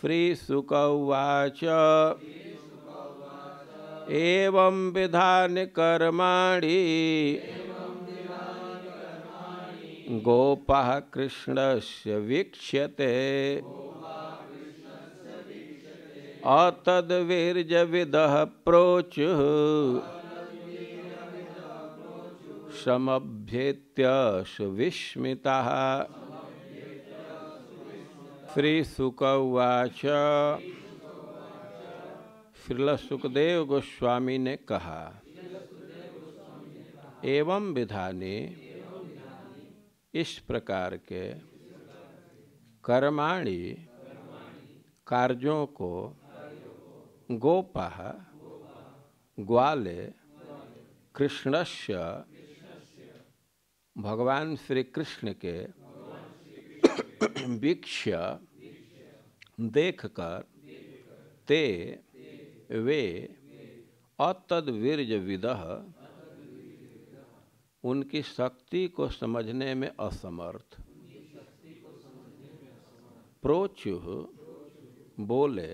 श्रीसुकौवाच एवं गोपा कृष्ण से वीक्षते अतदीर्ज अतद्वीर्यविदः प्रोच समेत सुविस्मता श्रीसुकवाच श्रील सुखदेव गोस्वामी ने कहा एवं विधाने इस प्रकार के कर्माणी कार्यों को गोपा ग्वाले कृष्णस्य भगवान श्री कृष्ण के भिक्ष देखकर ते वे अतद वीर्ज विदह उनकी शक्ति को समझने में असमर्थ प्रोचु बोले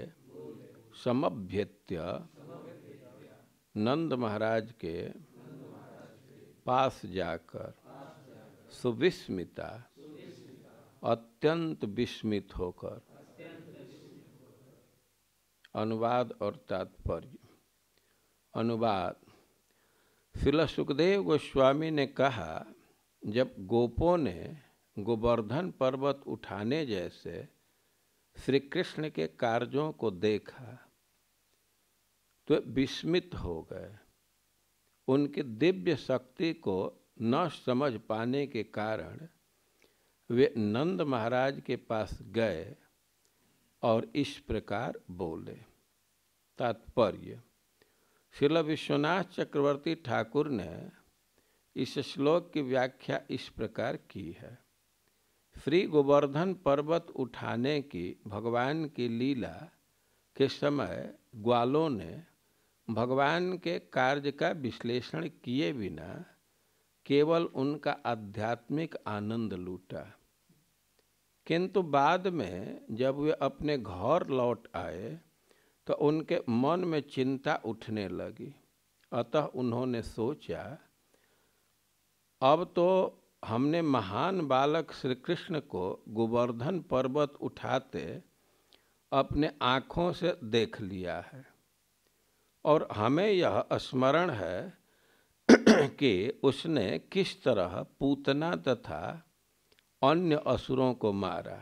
समभ्यत्य नंद महाराज के पास जाकर सुविस्मिता अत्यंत विस्मित होकर अनुवाद और तात्पर्य अनुवाद शिल सुखदेव गोस्वामी ने कहा जब गोपों ने गोवर्धन पर्वत उठाने जैसे श्री कृष्ण के कार्यों को देखा तो विस्मित हो गए उनकी दिव्य शक्ति को न समझ पाने के कारण वे नंद महाराज के पास गए और इस प्रकार बोले तात्पर्य शिल विश्वनाथ चक्रवर्ती ठाकुर ने इस श्लोक की व्याख्या इस प्रकार की है श्री गोवर्धन पर्वत उठाने की भगवान की लीला के समय ग्वालों ने भगवान के कार्य का विश्लेषण किए बिना केवल उनका आध्यात्मिक आनंद लूटा किंतु बाद में जब वे अपने घर लौट आए तो उनके मन में चिंता उठने लगी अतः उन्होंने सोचा अब तो हमने महान बालक श्री कृष्ण को गोवर्धन पर्वत उठाते अपने आँखों से देख लिया है और हमें यह स्मरण है कि उसने किस तरह पूतना तथा अन्य असुरों को मारा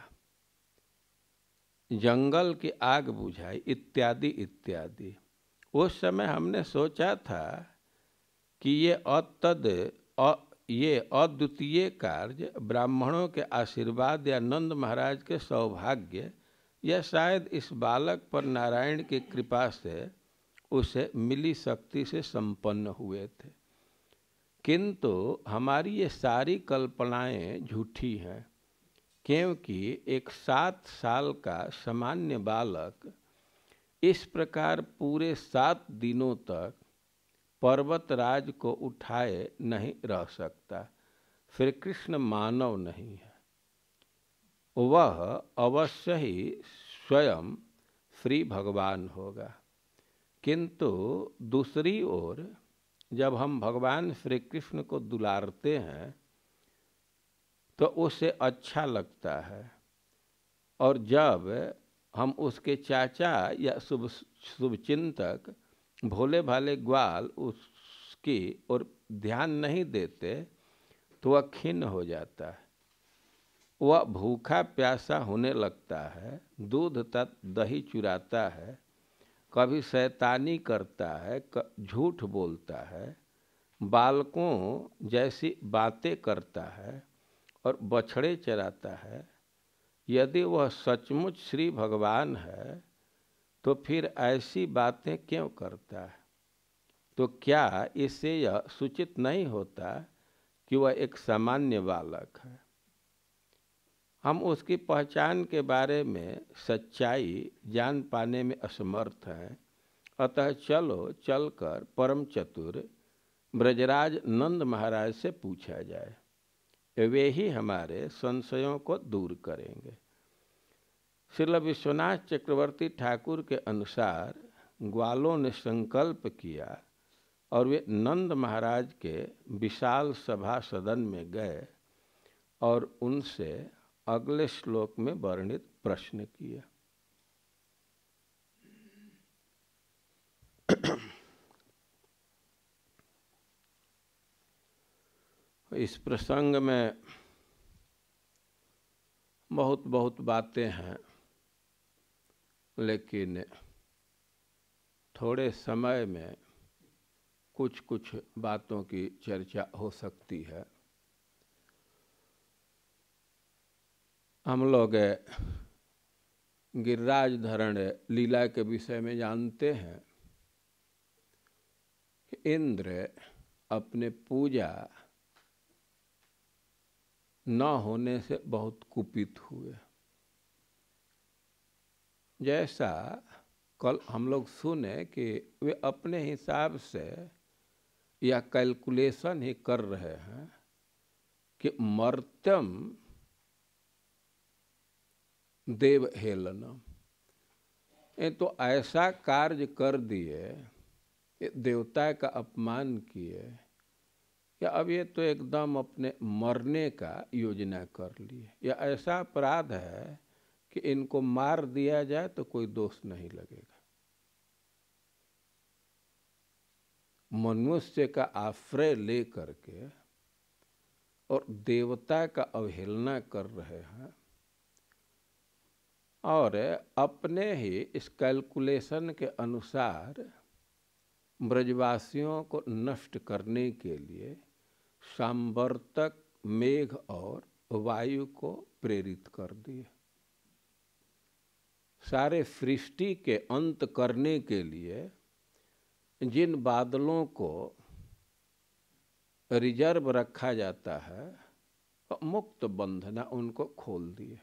जंगल की आग बुझाई इत्यादि इत्यादि उस समय हमने सोचा था कि ये अतद ये अद्वितीय कार्य ब्राह्मणों के आशीर्वाद या नंद महाराज के सौभाग्य या शायद इस बालक पर नारायण की कृपा से उसे मिली शक्ति से संपन्न हुए थे किंतु हमारी ये सारी कल्पनाएं झूठी हैं क्योंकि एक सात साल का सामान्य बालक इस प्रकार पूरे सात दिनों तक पर्वतराज को उठाए नहीं रह सकता श्री कृष्ण मानव नहीं है वह अवश्य ही स्वयं श्री भगवान होगा किंतु दूसरी ओर जब हम भगवान श्री कृष्ण को दुलारते हैं तो उसे अच्छा लगता है और जब हम उसके चाचा या शुभ शुभचिंतक भोले भाले ग्वाल उसकी और ध्यान नहीं देते तो वह खिन्न हो जाता है वह भूखा प्यासा होने लगता है दूध तक दही चुराता है कभी शैतानी करता है झूठ बोलता है बालकों जैसी बातें करता है और बछड़े चराता है यदि वह सचमुच श्री भगवान है तो फिर ऐसी बातें क्यों करता है तो क्या इससे यह सूचित नहीं होता कि वह एक सामान्य बालक है हम उसकी पहचान के बारे में सच्चाई जान पाने में असमर्थ हैं अतः चलो चलकर परम चतुर ब्रजराज नंद महाराज से पूछा जाए वे ही हमारे संशयों को दूर करेंगे श्रील विश्वनाथ चक्रवर्ती ठाकुर के अनुसार ग्वालों ने संकल्प किया और वे नंद महाराज के विशाल सभा सदन में गए और उनसे अगले श्लोक में वर्णित प्रश्न किया इस प्रसंग में बहुत बहुत बातें हैं लेकिन थोड़े समय में कुछ कुछ बातों की चर्चा हो सकती है हम लोग गिरिराज धरण लीला के विषय में जानते हैं कि इंद्र अपने पूजा न होने से बहुत कुपित हुए जैसा कल हम लोग सुने कि वे अपने हिसाब से या कैलकुलेशन ही कर रहे हैं कि मर्त्यम देव हेलन ये तो ऐसा कार्य कर दिए देवता का अपमान किए या अब ये तो एकदम अपने मरने का योजना कर लिए या ऐसा अपराध है कि इनको मार दिया जाए तो कोई दोष नहीं लगेगा मनुष्य का आश्रय ले करके और देवता का अवहेलना कर रहे हैं और अपने ही इस कैलकुलेशन के अनुसार ब्रजवासियों को नष्ट करने के लिए सांवर्तक मेघ और वायु को प्रेरित कर दिए सारे सृष्टि के अंत करने के लिए जिन बादलों को रिजर्व रखा जाता है मुक्त बंधना उनको खोल दिए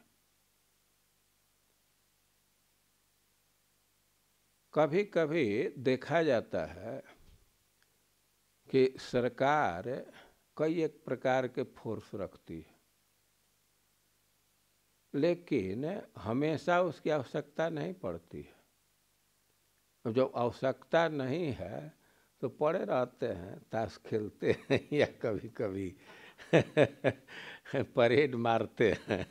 कभी कभी देखा जाता है कि सरकार कई एक प्रकार के फोर्स रखती है लेकिन हमेशा उसकी आवश्यकता नहीं पड़ती है जब आवश्यकता नहीं है तो पड़े रहते हैं ताश खेलते हैं या कभी कभी परेड मारते हैं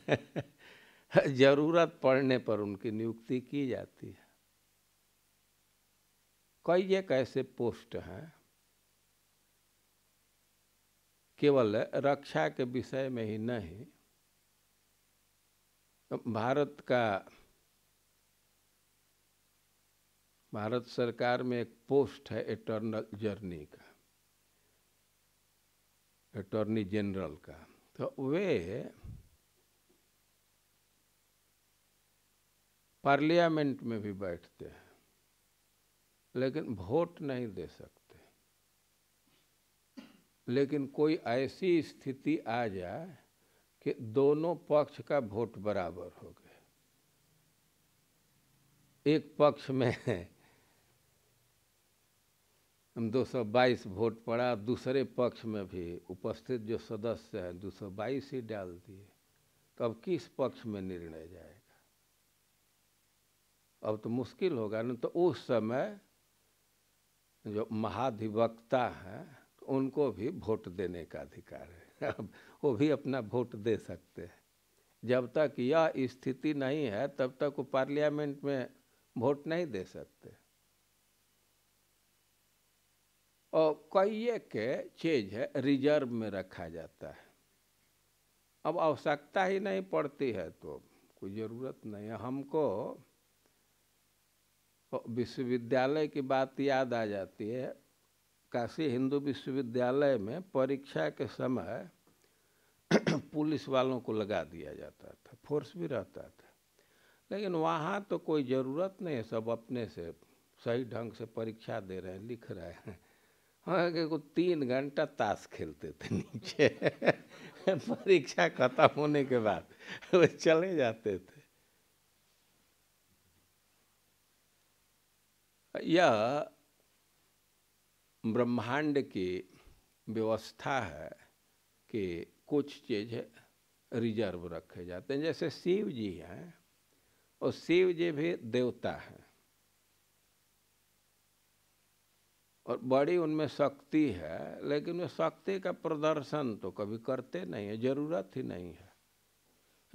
ज़रूरत पड़ने पर उनकी नियुक्ति की जाती है कई एक ऐसे पोस्ट हैं केवल रक्षा के विषय में ही नहीं भारत का भारत सरकार में एक पोस्ट है एटर्नल जर्नी का अटॉर्नी जनरल का तो वे पार्लियामेंट में भी बैठते हैं लेकिन वोट नहीं दे सकते लेकिन कोई ऐसी स्थिति आ जाए कि दोनों पक्ष का वोट बराबर हो गए एक पक्ष में दो सौ बाईस वोट पड़ा दूसरे पक्ष में भी उपस्थित जो सदस्य हैं दो सौ बाईस ही डाल दिए तो अब किस पक्ष में निर्णय जाएगा अब तो मुश्किल होगा ना तो उस समय जो महाधिवक्ता हैं उनको भी वोट देने का अधिकार है अब वो भी अपना वोट दे सकते हैं जब तक यह स्थिति नहीं है तब तक वो पार्लियामेंट में वोट नहीं दे सकते और कई के चीज है रिजर्व में रखा जाता है अब आवश्यकता ही नहीं पड़ती है तो कोई ज़रूरत नहीं है हमको विश्वविद्यालय की बात याद आ जाती है काशी हिंदू विश्वविद्यालय में परीक्षा के समय पुलिस वालों को लगा दिया जाता था फोर्स भी रहता था लेकिन वहाँ तो कोई ज़रूरत नहीं है सब अपने से सही ढंग से परीक्षा दे रहे हैं लिख रहे हैं हाँ को तीन घंटा ताश खेलते थे नीचे परीक्षा खत्म होने के बाद वो चले जाते थे यह ब्रह्मांड की व्यवस्था है कि कुछ चीज़ रिजर्व रखे जाते हैं जैसे शिव जी हैं और शिव जी भी देवता हैं और बड़ी उनमें शक्ति है लेकिन वे शक्ति का प्रदर्शन तो कभी करते नहीं है जरूरत ही नहीं है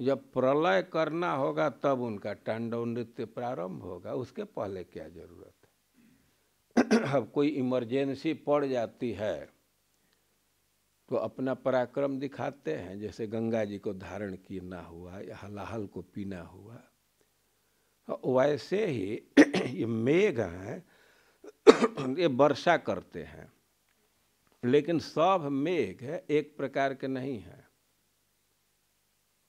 जब प्रलय करना होगा तब उनका टंडो नृत्य प्रारंभ होगा उसके पहले क्या जरूरत है अब कोई इमरजेंसी पड़ जाती है तो अपना पराक्रम दिखाते हैं जैसे गंगा जी को धारण किया हुआ या हलाहल को पीना हुआ वैसे ही ये मेघ हैं ये वर्षा करते हैं लेकिन सब मेघ एक प्रकार के नहीं है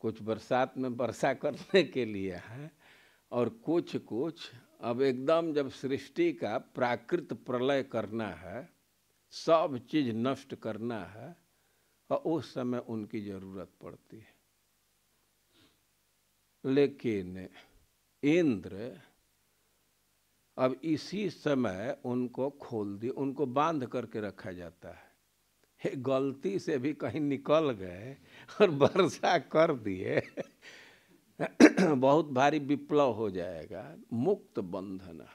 कुछ बरसात में वर्षा करने के लिए है और कुछ कुछ अब एकदम जब सृष्टि का प्राकृत प्रलय करना है सब चीज नष्ट करना है और तो उस समय उनकी जरूरत पड़ती है लेकिन इंद्र अब इसी समय उनको खोल दिए उनको बांध करके रखा जाता है गलती से भी कहीं निकल गए और वर्षा कर दिए बहुत भारी विप्लव हो जाएगा मुक्त बंधन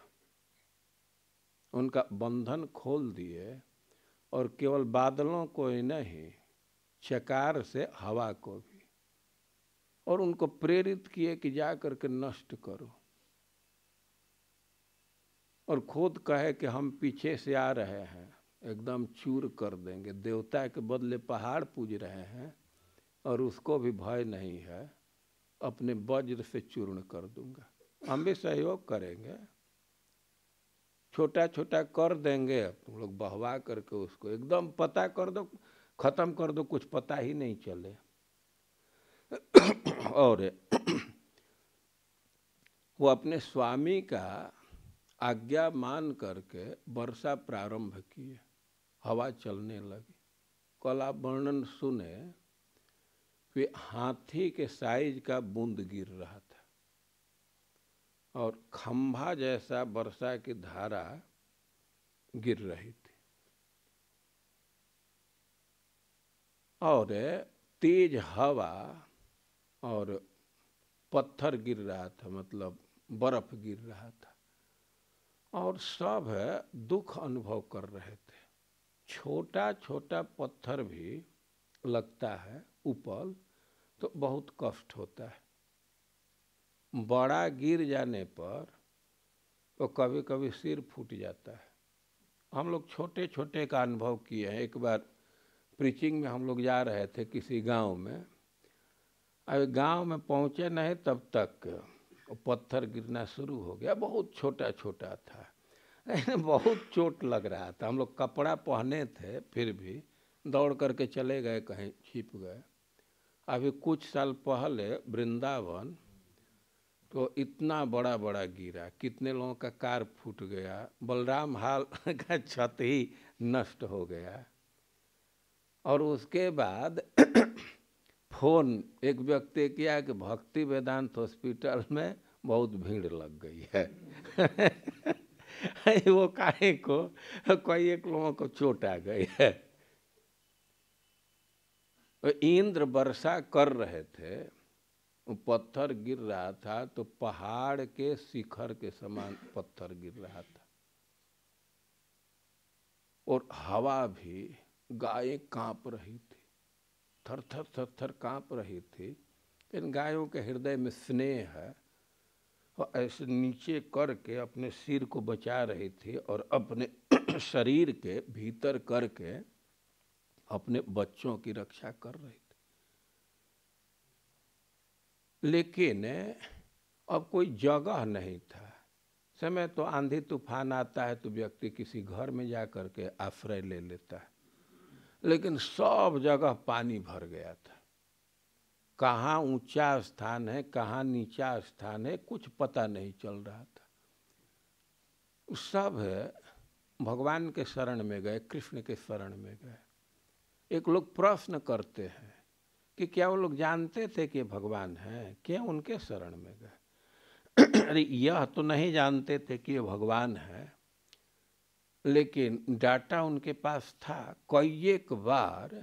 उनका बंधन खोल दिए और केवल बादलों को ही नहीं चकार से हवा को भी और उनको प्रेरित किए कि जा करके नष्ट करो और खुद कहे कि हम पीछे से आ रहे हैं एकदम चूर कर देंगे देवता के बदले पहाड़ पूज रहे हैं और उसको भी भय नहीं है अपने वज्र से चूर्ण कर दूंगा हम भी सहयोग करेंगे छोटा छोटा कर देंगे तुम लोग बहवा करके उसको एकदम पता कर दो खत्म कर दो कुछ पता ही नहीं चले और वो अपने स्वामी का आज्ञा मान करके वर्षा प्रारंभ किए हवा चलने लगी कला वर्णन सुने वे हाथी के साइज का बूंद गिर रहा था और खंभा जैसा वर्षा की धारा गिर रही थी और तेज हवा और पत्थर गिर रहा था मतलब बर्फ गिर रहा था और सब दुख अनुभव कर रहे थे छोटा छोटा पत्थर भी लगता है ऊपर तो बहुत कष्ट होता है बड़ा गिर जाने पर तो कभी कभी सिर फूट जाता है हम लोग छोटे छोटे का अनुभव किए हैं एक बार प्रीचिंग में हम लोग जा रहे थे किसी गांव में अब गांव में पहुंचे नहीं तब तक पत्थर गिरना शुरू हो गया बहुत छोटा छोटा था बहुत चोट लग रहा था हम लोग कपड़ा पहने थे फिर भी दौड़ करके चले गए कहीं छिप गए अभी कुछ साल पहले वृंदावन तो इतना बड़ा बड़ा गिरा कितने लोगों का कार फूट गया बलराम हाल का छत ही नष्ट हो गया और उसके बाद फोन एक व्यक्ति किया कि भक्ति वेदांत हॉस्पिटल में बहुत भीड़ लग गई है वो काहे को कई एक लोगों को चोट आ गई है इंद्र वर्षा कर रहे थे पत्थर गिर रहा था तो पहाड़ के शिखर के समान पत्थर गिर रहा था और हवा भी गायें कांप रही थी थर थर थर थर कांप रही थी इन गायों के हृदय में स्नेह है और ऐसे नीचे करके अपने सिर को बचा रही थी और अपने शरीर के भीतर करके अपने बच्चों की रक्षा कर रहे थे लेकिन अब कोई जगह नहीं था समय तो आंधी तूफान आता है तो व्यक्ति किसी घर में जा कर के आश्रय ले लेता है लेकिन सब जगह पानी भर गया था कहाँ ऊंचा स्थान है कहाँ नीचा स्थान है कुछ पता नहीं चल रहा था सब भगवान के शरण में गए कृष्ण के शरण में गए एक लोग प्रश्न करते हैं कि क्या वो लोग जानते थे कि भगवान है क्या उनके शरण में गए अरे यह तो नहीं जानते थे कि ये भगवान है लेकिन डाटा उनके पास था कई एक बार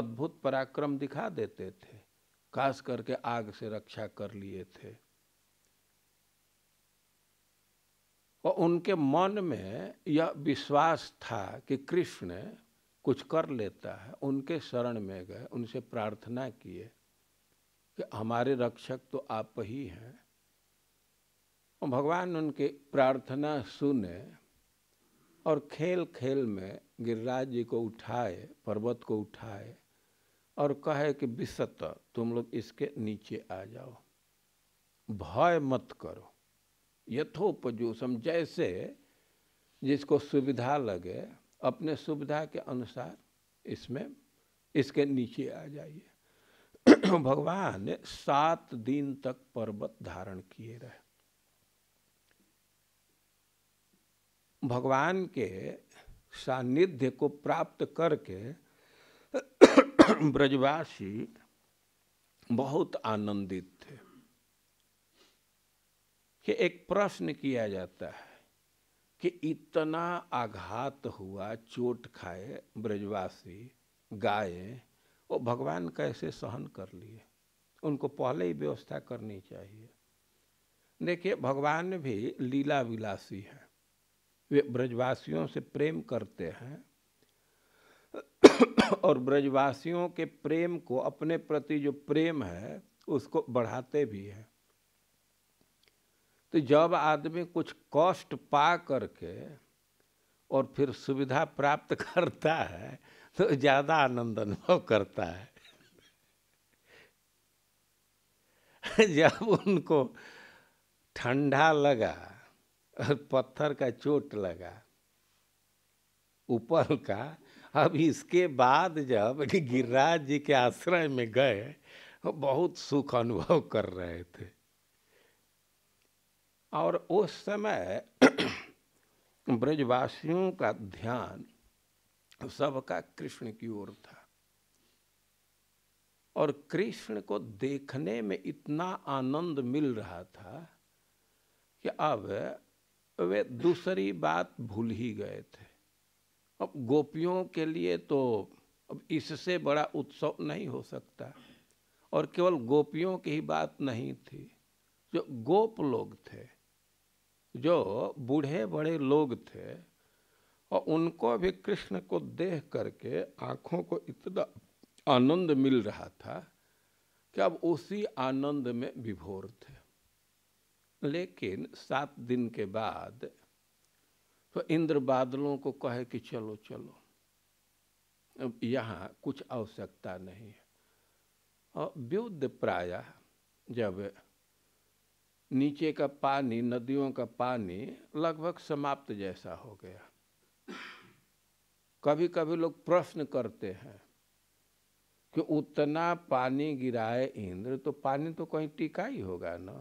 अद्भुत पराक्रम दिखा देते थे खास करके आग से रक्षा कर लिए थे और उनके मन में यह विश्वास था कि कृष्ण कुछ कर लेता है उनके शरण में गए उनसे प्रार्थना किए कि हमारे रक्षक तो आप ही हैं और भगवान उनके प्रार्थना सुने और खेल खेल में गिरिराज जी को उठाए पर्वत को उठाए और कहे कि विसत तुम लोग इसके नीचे आ जाओ भय मत करो यथोपजूसम जैसे जिसको सुविधा लगे अपने सुविधा के अनुसार इसमें इसके नीचे आ जाइए भगवान सात दिन तक पर्वत धारण किए रहे भगवान के सानिध्य को प्राप्त करके ब्रजवासी बहुत आनंदित थे कि एक प्रश्न किया जाता है कि इतना आघात हुआ चोट खाए ब्रजवासी गाए वो भगवान कैसे सहन कर लिए उनको पहले ही व्यवस्था करनी चाहिए देखिए भगवान भी लीला विलासी हैं वे ब्रजवासियों से प्रेम करते हैं और ब्रजवासियों के प्रेम को अपने प्रति जो प्रेम है उसको बढ़ाते भी हैं तो जब आदमी कुछ कॉस्ट पा करके और फिर सुविधा प्राप्त करता है तो ज़्यादा आनंद अनुभव करता है जब उनको ठंडा लगा और पत्थर का चोट लगा ऊपर का अब इसके बाद जब गिरिराज जी के आश्रय में गए बहुत सुख अनुभव कर रहे थे और उस समय ब्रजवासियों का ध्यान सबका कृष्ण की ओर था और कृष्ण को देखने में इतना आनंद मिल रहा था कि अब वे दूसरी बात भूल ही गए थे अब गोपियों के लिए तो अब इससे बड़ा उत्सव नहीं हो सकता और केवल गोपियों की ही बात नहीं थी जो गोप लोग थे जो बूढ़े बड़े लोग थे और उनको भी कृष्ण को देख करके आँखों को इतना आनंद मिल रहा था कि अब उसी आनंद में विभोर थे लेकिन सात दिन के बाद तो इंद्र बादलों को कहे कि चलो चलो अब यहाँ कुछ आवश्यकता नहीं है और व्युद्ध प्राय जब नीचे का पानी नदियों का पानी लगभग समाप्त जैसा हो गया कभी कभी लोग प्रश्न करते हैं कि उतना पानी गिराए इंद्र तो पानी तो कहीं टिका ही होगा ना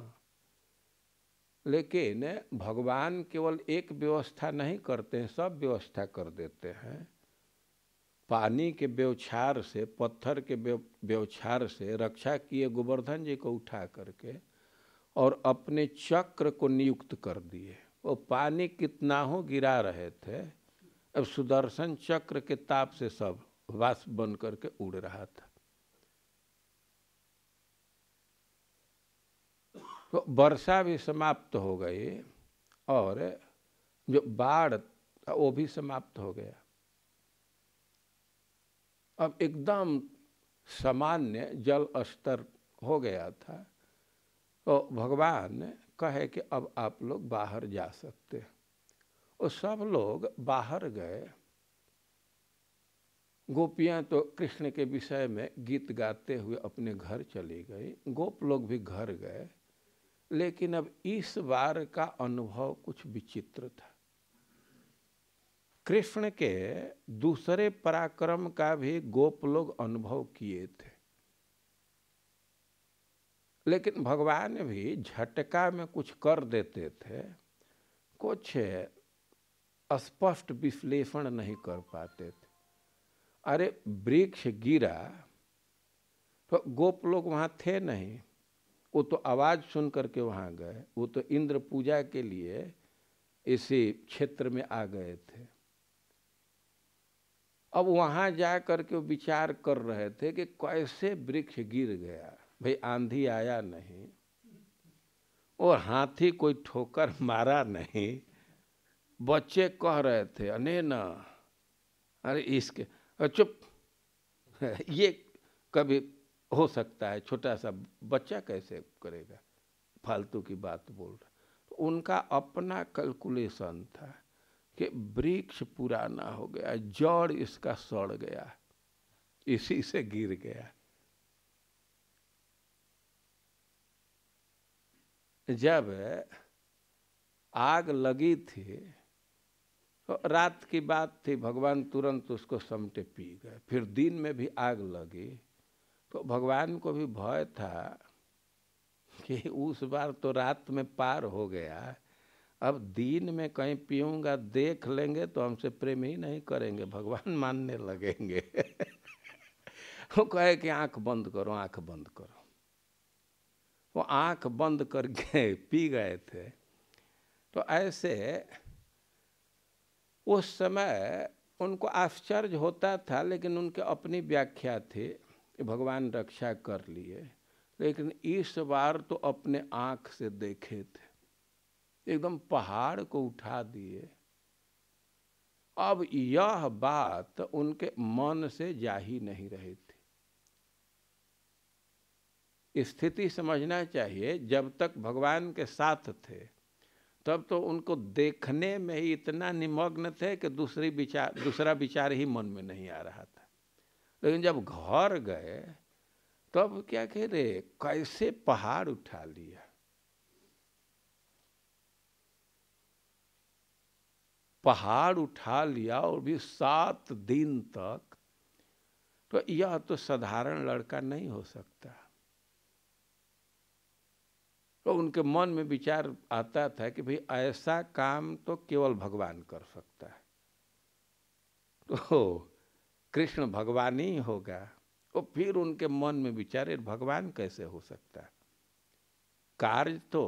लेकिन भगवान केवल एक व्यवस्था नहीं करते हैं सब व्यवस्था कर देते हैं पानी के व्यवछार से पत्थर के व्यवछार से रक्षा किए गोवर्धन जी को उठा करके और अपने चक्र को नियुक्त कर दिए वो पानी कितना हो गिरा रहे थे अब सुदर्शन चक्र के ताप से सब वास बन करके उड़ रहा था तो वर्षा भी समाप्त हो गई और जो बाढ़ वो भी समाप्त हो गया अब एकदम सामान्य जल स्तर हो गया था तो भगवान कहे कि अब आप लोग बाहर जा सकते हैं और सब लोग बाहर गए गोपियां तो कृष्ण के विषय में गीत गाते हुए अपने घर चली गई गोप लोग भी घर गए लेकिन अब इस बार का अनुभव कुछ विचित्र था कृष्ण के दूसरे पराक्रम का भी गोप लोग अनुभव किए थे लेकिन भगवान भी झटका में कुछ कर देते थे कुछ स्पष्ट विश्लेषण नहीं कर पाते थे अरे वृक्ष गिरा तो गोप लोग वहाँ थे नहीं वो तो आवाज़ सुन करके वहाँ गए वो तो इंद्र पूजा के लिए इसी क्षेत्र में आ गए थे अब वहाँ जा कर के विचार कर रहे थे कि कैसे वृक्ष गिर गया भाई आंधी आया नहीं और हाथी कोई ठोकर मारा नहीं बच्चे कह रहे थे अने ना अरे इसके चुप ये कभी हो सकता है छोटा सा बच्चा कैसे करेगा फालतू की बात बोल रहा तो उनका अपना कैलकुलेशन था कि वृक्ष पुराना हो गया जड़ इसका सड़ गया इसी से गिर गया जब आग लगी थी तो रात की बात थी भगवान तुरंत उसको समटे पी गए फिर दिन में भी आग लगी तो भगवान को भी भय था कि उस बार तो रात में पार हो गया अब दिन में कहीं पीऊँगा देख लेंगे तो हमसे प्रेम ही नहीं करेंगे भगवान मानने लगेंगे वो कहे कि आंख बंद करो आंख बंद करो वो आंख बंद करके पी गए थे तो ऐसे उस समय उनको आश्चर्य होता था लेकिन उनके अपनी व्याख्या थी कि भगवान रक्षा कर लिए लेकिन इस बार तो अपने आँख से देखे थे एकदम पहाड़ को उठा दिए अब यह बात उनके मन से जा ही नहीं रही थी स्थिति समझना चाहिए जब तक भगवान के साथ थे तब तो उनको देखने में ही इतना निमग्न थे कि दूसरी विचार दूसरा विचार ही मन में नहीं आ रहा था लेकिन जब घर गए तब क्या कह रहे कैसे पहाड़ उठा लिया पहाड़ उठा लिया और भी सात दिन तक तो यह तो साधारण लड़का नहीं हो सकता तो उनके मन में विचार आता था कि भाई ऐसा काम तो केवल भगवान कर सकता है तो कृष्ण भगवान ही होगा और फिर उनके मन में विचार भगवान कैसे हो सकता है कार्य तो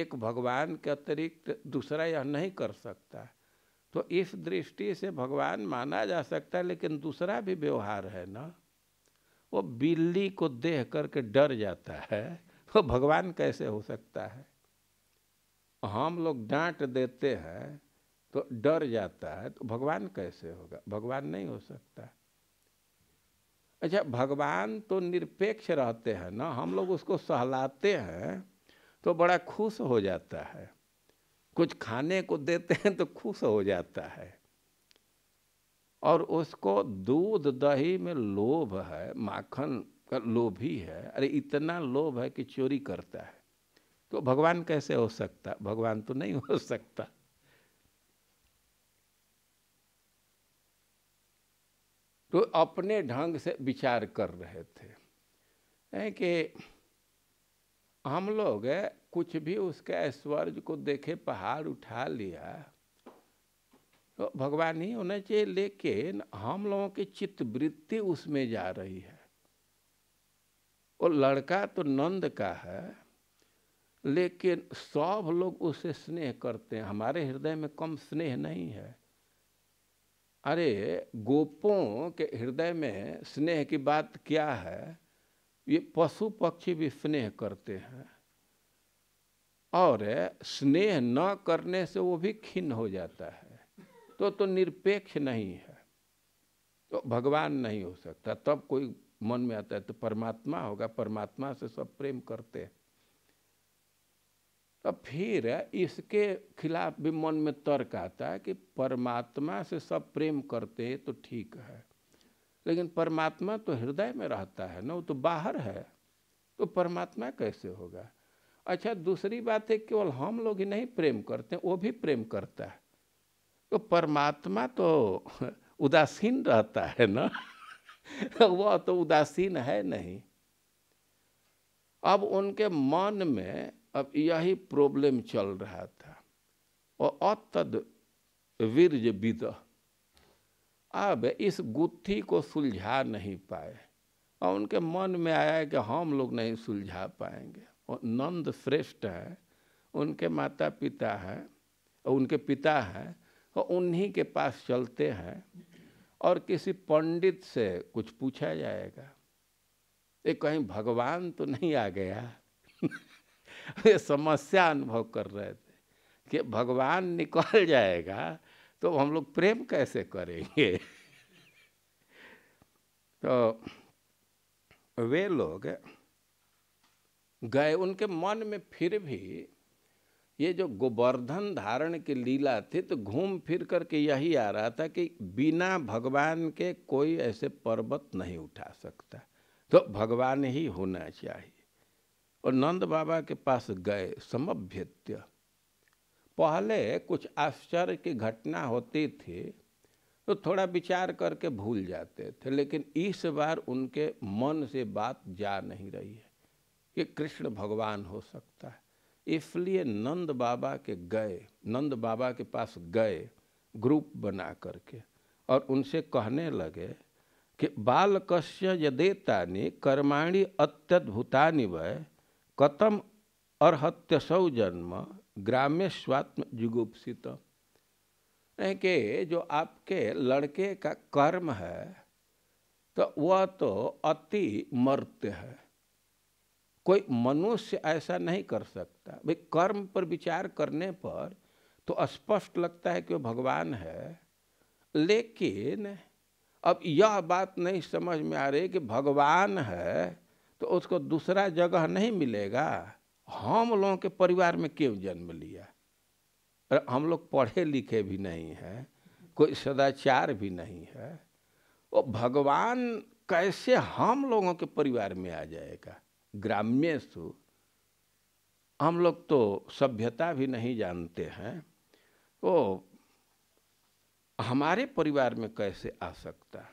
एक भगवान के अतिरिक्त दूसरा यह नहीं कर सकता तो इस दृष्टि से भगवान माना जा सकता है लेकिन दूसरा भी व्यवहार है ना वो बिल्ली को देख करके डर जाता है तो भगवान कैसे हो सकता है हम लोग डांट देते हैं तो डर जाता है तो भगवान कैसे होगा भगवान नहीं हो सकता अच्छा भगवान तो निरपेक्ष रहते हैं ना हम लोग उसको सहलाते हैं तो बड़ा खुश हो जाता है कुछ खाने को देते हैं तो खुश हो जाता है और उसको दूध दही में लोभ है माखन का लोभ ही है अरे इतना लोभ है कि चोरी करता है तो भगवान कैसे हो सकता भगवान तो नहीं हो सकता तो अपने ढंग से विचार कर रहे थे है कि हम लोग कुछ भी उसके ऐश्वर्य को देखे पहाड़ उठा लिया तो भगवान ही होना चाहिए लेकिन हम लोगों की चित्तवृत्ति उसमें जा रही है वो लड़का तो नंद का है लेकिन सब लोग उसे स्नेह करते हैं हमारे हृदय में कम स्नेह नहीं है अरे गोपों के हृदय में स्नेह की बात क्या है ये पशु पक्षी भी स्नेह करते हैं और स्नेह न करने से वो भी खिन्न हो जाता है तो तो निरपेक्ष नहीं है तो भगवान नहीं हो सकता तब कोई मन में आता है तो परमात्मा होगा परमात्मा से सब प्रेम करते हैं अब फिर इसके खिलाफ भी मन में तर्क आता है कि परमात्मा से सब प्रेम करते हैं तो ठीक है लेकिन परमात्मा तो हृदय में रहता है ना वो तो बाहर है तो परमात्मा कैसे होगा अच्छा दूसरी बात है केवल हम लोग ही नहीं प्रेम करते वो भी प्रेम करता है तो परमात्मा तो उदासीन रहता है ना वह तो उदासीन है नहीं अब उनके मन में अब यही प्रॉब्लम चल रहा था और अतद वीरज विद अब इस गुत्थी को सुलझा नहीं पाए और उनके मन में आया कि हम लोग नहीं सुलझा पाएंगे और नंद श्रेष्ठ हैं उनके माता पिता हैं उनके पिता हैं और उन्हीं के पास चलते हैं और किसी पंडित से कुछ पूछा जाएगा ये कहीं भगवान तो नहीं आ गया ये समस्या अनुभव कर रहे थे कि भगवान निकल जाएगा तो हम लोग प्रेम कैसे करेंगे तो वे लोग गए उनके मन में फिर भी ये जो गोवर्धन धारण की लीला थी तो घूम फिर करके यही आ रहा था कि बिना भगवान के कोई ऐसे पर्वत नहीं उठा सकता तो भगवान ही होना चाहिए और नंद बाबा के पास गए समभ्यत्य पहले कुछ आश्चर्य की घटना होती थी तो थोड़ा विचार करके भूल जाते थे लेकिन इस बार उनके मन से बात जा नहीं रही है कि कृष्ण भगवान हो सकता है इसलिए नंद बाबा के गए नंद बाबा के पास गए ग्रुप बना करके और उनसे कहने लगे कि बाल कश्य यदेतानि कर्माणी अत्यद्भुतानि वय कतम अर्हत्यसौ जन्म ग्राम्य स्वात्म जुगुप्सित के जो आपके लड़के का कर्म है तो वह तो अति मर्त्य है कोई मनुष्य ऐसा नहीं कर सकता भाई कर्म पर विचार करने पर तो स्पष्ट लगता है कि वो भगवान है लेकिन अब यह बात नहीं समझ में आ रही कि भगवान है तो उसको दूसरा जगह नहीं मिलेगा हम लोगों के परिवार में क्यों जन्म लिया और हम लोग पढ़े लिखे भी नहीं हैं कोई सदाचार भी नहीं है वो भगवान कैसे हम लोगों के परिवार में आ जाएगा ग्राम्यसु हम लोग तो सभ्यता भी नहीं जानते हैं वो तो हमारे परिवार में कैसे आ सकता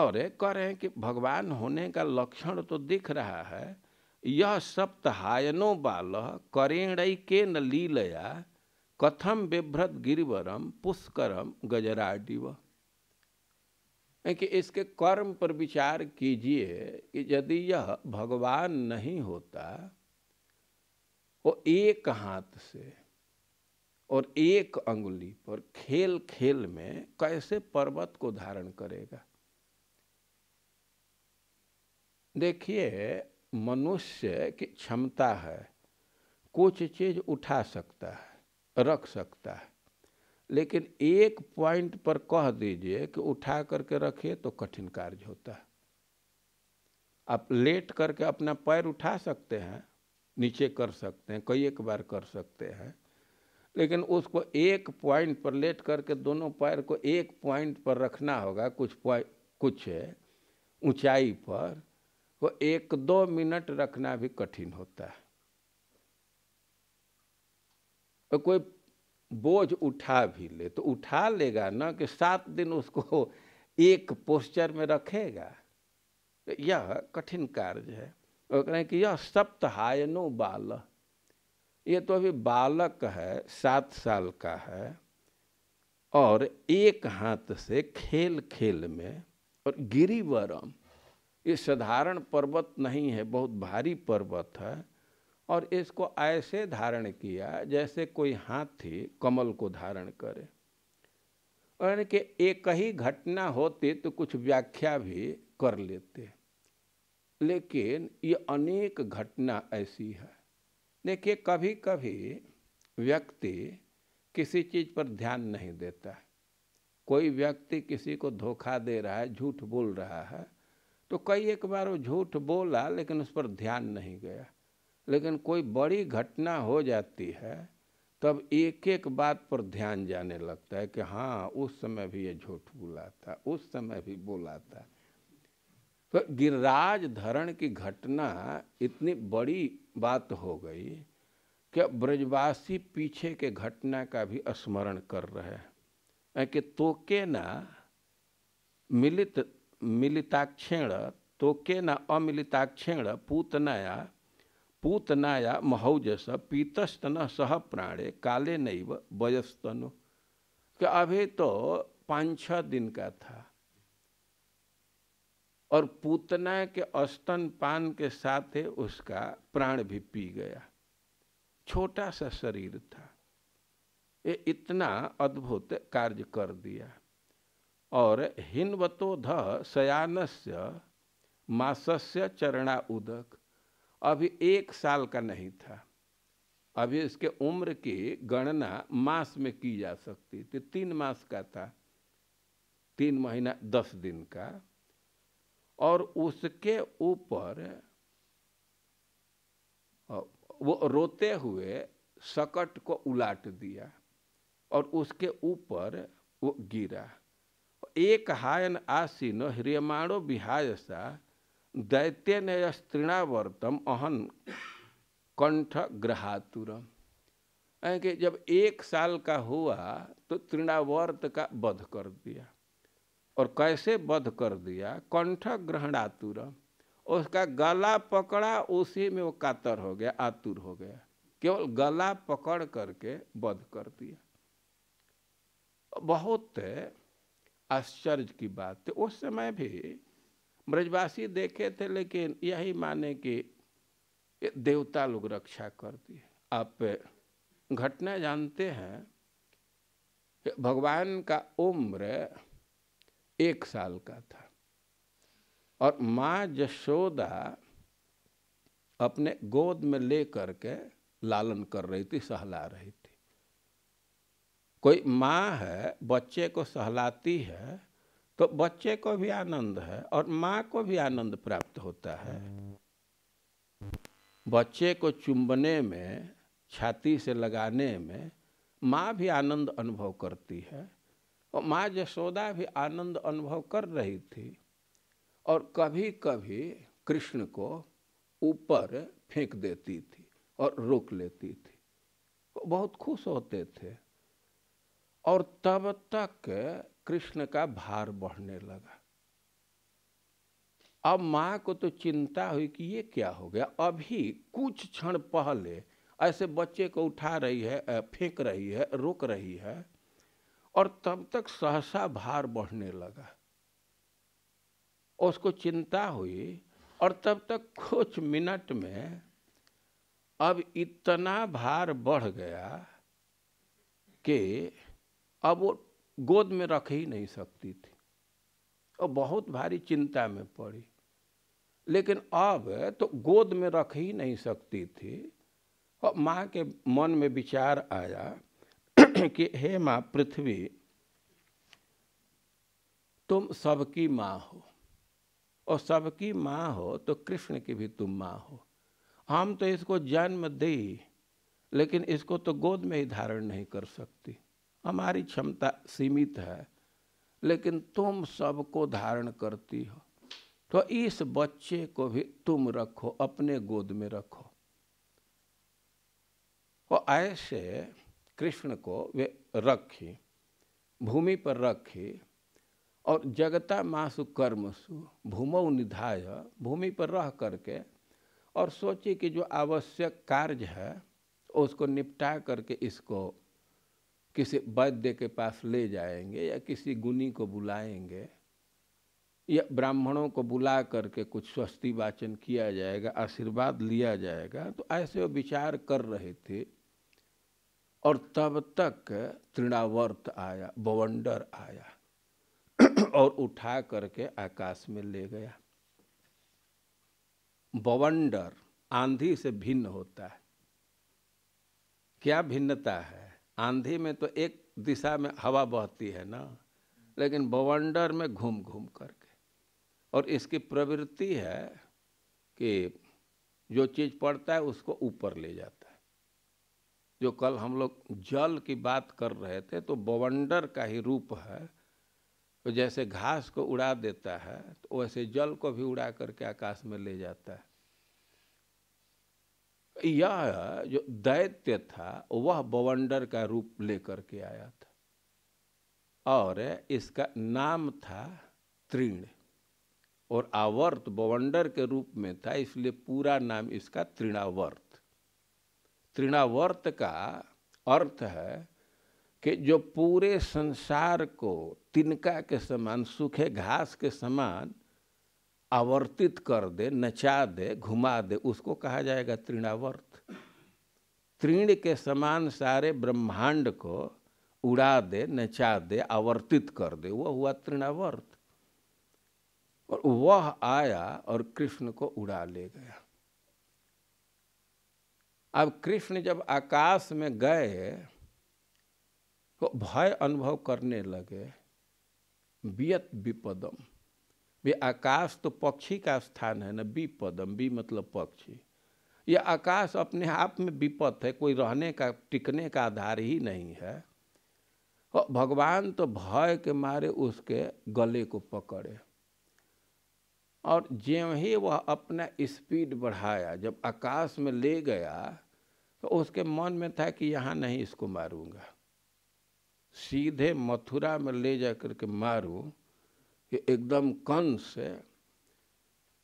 और कह रहे हैं कि भगवान होने का लक्षण तो दिख रहा है यह सप्तहायनो बाल करेण के न लीलया कथम बिभ्रत गिरिवरम पुष्करम गजराडिव कि इसके कर्म पर विचार कीजिए कि यदि यह भगवान नहीं होता वो एक हाथ से और एक अंगुली पर खेल खेल में कैसे पर्वत को धारण करेगा देखिए मनुष्य की क्षमता है कुछ चीज उठा सकता है रख सकता है लेकिन एक पॉइंट पर कह दीजिए कि उठा करके रखिए तो कठिन कार्य होता है आप लेट करके अपना पैर उठा सकते हैं नीचे कर सकते हैं कई एक बार कर सकते हैं लेकिन उसको एक पॉइंट पर लेट करके दोनों पैर को एक पॉइंट पर रखना होगा कुछ कुछ ऊंचाई पर वो एक दो मिनट रखना भी कठिन होता है तो कोई बोझ उठा भी ले तो उठा लेगा ना कि सात दिन उसको एक पोस्चर में रखेगा यह कठिन कार्य है और कह रहे हैं कि यह सप्तहायनो बाल ये तो अभी बालक है सात साल का है और एक हाथ से खेल खेल में और गिरिवरम ये साधारण पर्वत नहीं है बहुत भारी पर्वत है और इसको ऐसे धारण किया जैसे कोई हाथी कमल को धारण करे और कि एक ही घटना होती तो कुछ व्याख्या भी कर लेते लेकिन ये अनेक घटना ऐसी है देखिए कभी कभी व्यक्ति किसी चीज़ पर ध्यान नहीं देता है कोई व्यक्ति किसी को धोखा दे रहा है झूठ बोल रहा है तो कई एक बार वो झूठ बोला लेकिन उस पर ध्यान नहीं गया लेकिन कोई बड़ी घटना हो जाती है तब एक एक बात पर ध्यान जाने लगता है कि हाँ उस समय भी ये झूठ बोला था उस समय भी बोला था तो गिरिराज धरण की घटना इतनी बड़ी बात हो गई कि ब्रजवासी पीछे के घटना का भी स्मरण कर रहे हैं कि तोके न मिलित मिलिताक्षेण तोके न अमिलिताक्षेण पूतनाया पूतनाया महौजस पीतस्तन सह प्राणे काले नैव वयस्तनो कि अभी तो पाँच छः दिन का था और पूतना के अस्तन पान के साथ है उसका प्राण भी पी गया छोटा सा शरीर था ये इतना अद्भुत कार्य कर दिया और हिन्वतोध ध सयानस्य मासस्य चरणा उदक अभी एक साल का नहीं था अभी इसके उम्र की गणना मास में की जा सकती थी तीन मास का था तीन महीना दस दिन का और उसके ऊपर वो रोते हुए सकट को उलाट दिया और उसके ऊपर वो गिरा एक हायन आसीन बिहाय सा दैत्य ने स्त्रीणावर्तम अहन कंठ ग्रहातुर के जब एक साल का हुआ तो तृणावर्त का वध कर दिया और कैसे वध कर दिया कंठ ग्रहणातुर उसका गला पकड़ा उसी में वो कातर हो गया आतुर हो गया केवल गला पकड़ करके वध कर दिया बहुत आश्चर्य की बात है उस समय भी ब्रजवासी देखे थे लेकिन यही माने कि देवता लोग रक्षा करती है आप घटना जानते हैं भगवान का उम्र एक साल का था और माँ जशोदा अपने गोद में ले करके लालन कर रही थी सहला रही थी कोई माँ है बच्चे को सहलाती है तो बच्चे को भी आनंद है और माँ को भी आनंद प्राप्त होता है बच्चे को चुंबने में छाती से लगाने में माँ भी आनंद अनुभव करती है और माँ जसोदा भी आनंद अनुभव कर रही थी और कभी कभी कृष्ण को ऊपर फेंक देती थी और रोक लेती थी बहुत खुश होते थे और तब तक कृष्ण का भार बढ़ने लगा अब माँ को तो चिंता हुई कि ये क्या हो गया अभी कुछ क्षण पहले ऐसे बच्चे को उठा रही है फेंक रही है रोक रही है और तब तक सहसा भार बढ़ने लगा उसको चिंता हुई और तब तक कुछ मिनट में अब इतना भार बढ़ गया कि अब वो गोद में रख ही नहीं सकती थी और बहुत भारी चिंता में पड़ी लेकिन अब तो गोद में रख ही नहीं सकती थी और माँ के मन में विचार आया कि हे माँ पृथ्वी तुम सबकी माँ हो और सबकी माँ हो तो कृष्ण की भी तुम माँ हो हम तो इसको जन्म दे लेकिन इसको तो गोद में ही धारण नहीं कर सकती हमारी क्षमता सीमित है लेकिन तुम सबको धारण करती हो तो इस बच्चे को भी तुम रखो अपने गोद में रखो और ऐसे कृष्ण को वे रखी भूमि पर रखी और जगता मासु कर्मसु भूमौ निधाय भूमि पर रह करके और सोची कि जो आवश्यक कार्य है उसको निपटा करके इसको किसी वैद्य के पास ले जाएंगे या किसी गुनी को बुलाएंगे या ब्राह्मणों को बुला करके कुछ स्वस्ति वाचन किया जाएगा आशीर्वाद लिया जाएगा तो ऐसे वो विचार कर रहे थे और तब तक तृणावर्त आया बवंडर आया और उठा करके आकाश में ले गया बवंडर आंधी से भिन्न होता है क्या भिन्नता है आंधी में तो एक दिशा में हवा बहती है ना लेकिन बवंडर में घूम घूम करके और इसकी प्रवृत्ति है कि जो चीज़ पड़ता है उसको ऊपर ले जाता है जो कल हम लोग जल की बात कर रहे थे तो बवंडर का ही रूप है तो जैसे घास को उड़ा देता है तो वैसे जल को भी उड़ा करके आकाश में ले जाता है यह जो दैत्य था वह बवंडर का रूप लेकर के आया था और इसका नाम था त्रीण और आवर्त बवंडर के रूप में था इसलिए पूरा नाम इसका त्रिणावर्त त्रिणावर्त का अर्थ है कि जो पूरे संसार को तिनका के समान सूखे घास के समान आवर्तित कर दे नचा दे घुमा दे उसको कहा जाएगा तृणावर्त त्रीण के समान सारे ब्रह्मांड को उड़ा दे नचा दे आवर्तित कर दे वह हुआ तृणावर्त और वह आया और कृष्ण को उड़ा ले गया अब कृष्ण जब आकाश में गए तो भय अनुभव करने लगे वियत विपदम भी आकाश तो पक्षी का स्थान है ना विपदम बी मतलब पक्षी यह आकाश अपने आप में विपद है कोई रहने का टिकने का आधार ही नहीं है और भगवान तो भय के मारे उसके गले को पकड़े और ज्यों ही वह अपना स्पीड बढ़ाया जब आकाश में ले गया तो उसके मन में था कि यहाँ नहीं इसको मारूंगा सीधे मथुरा में ले जा कर के मारूँ कि एकदम कन से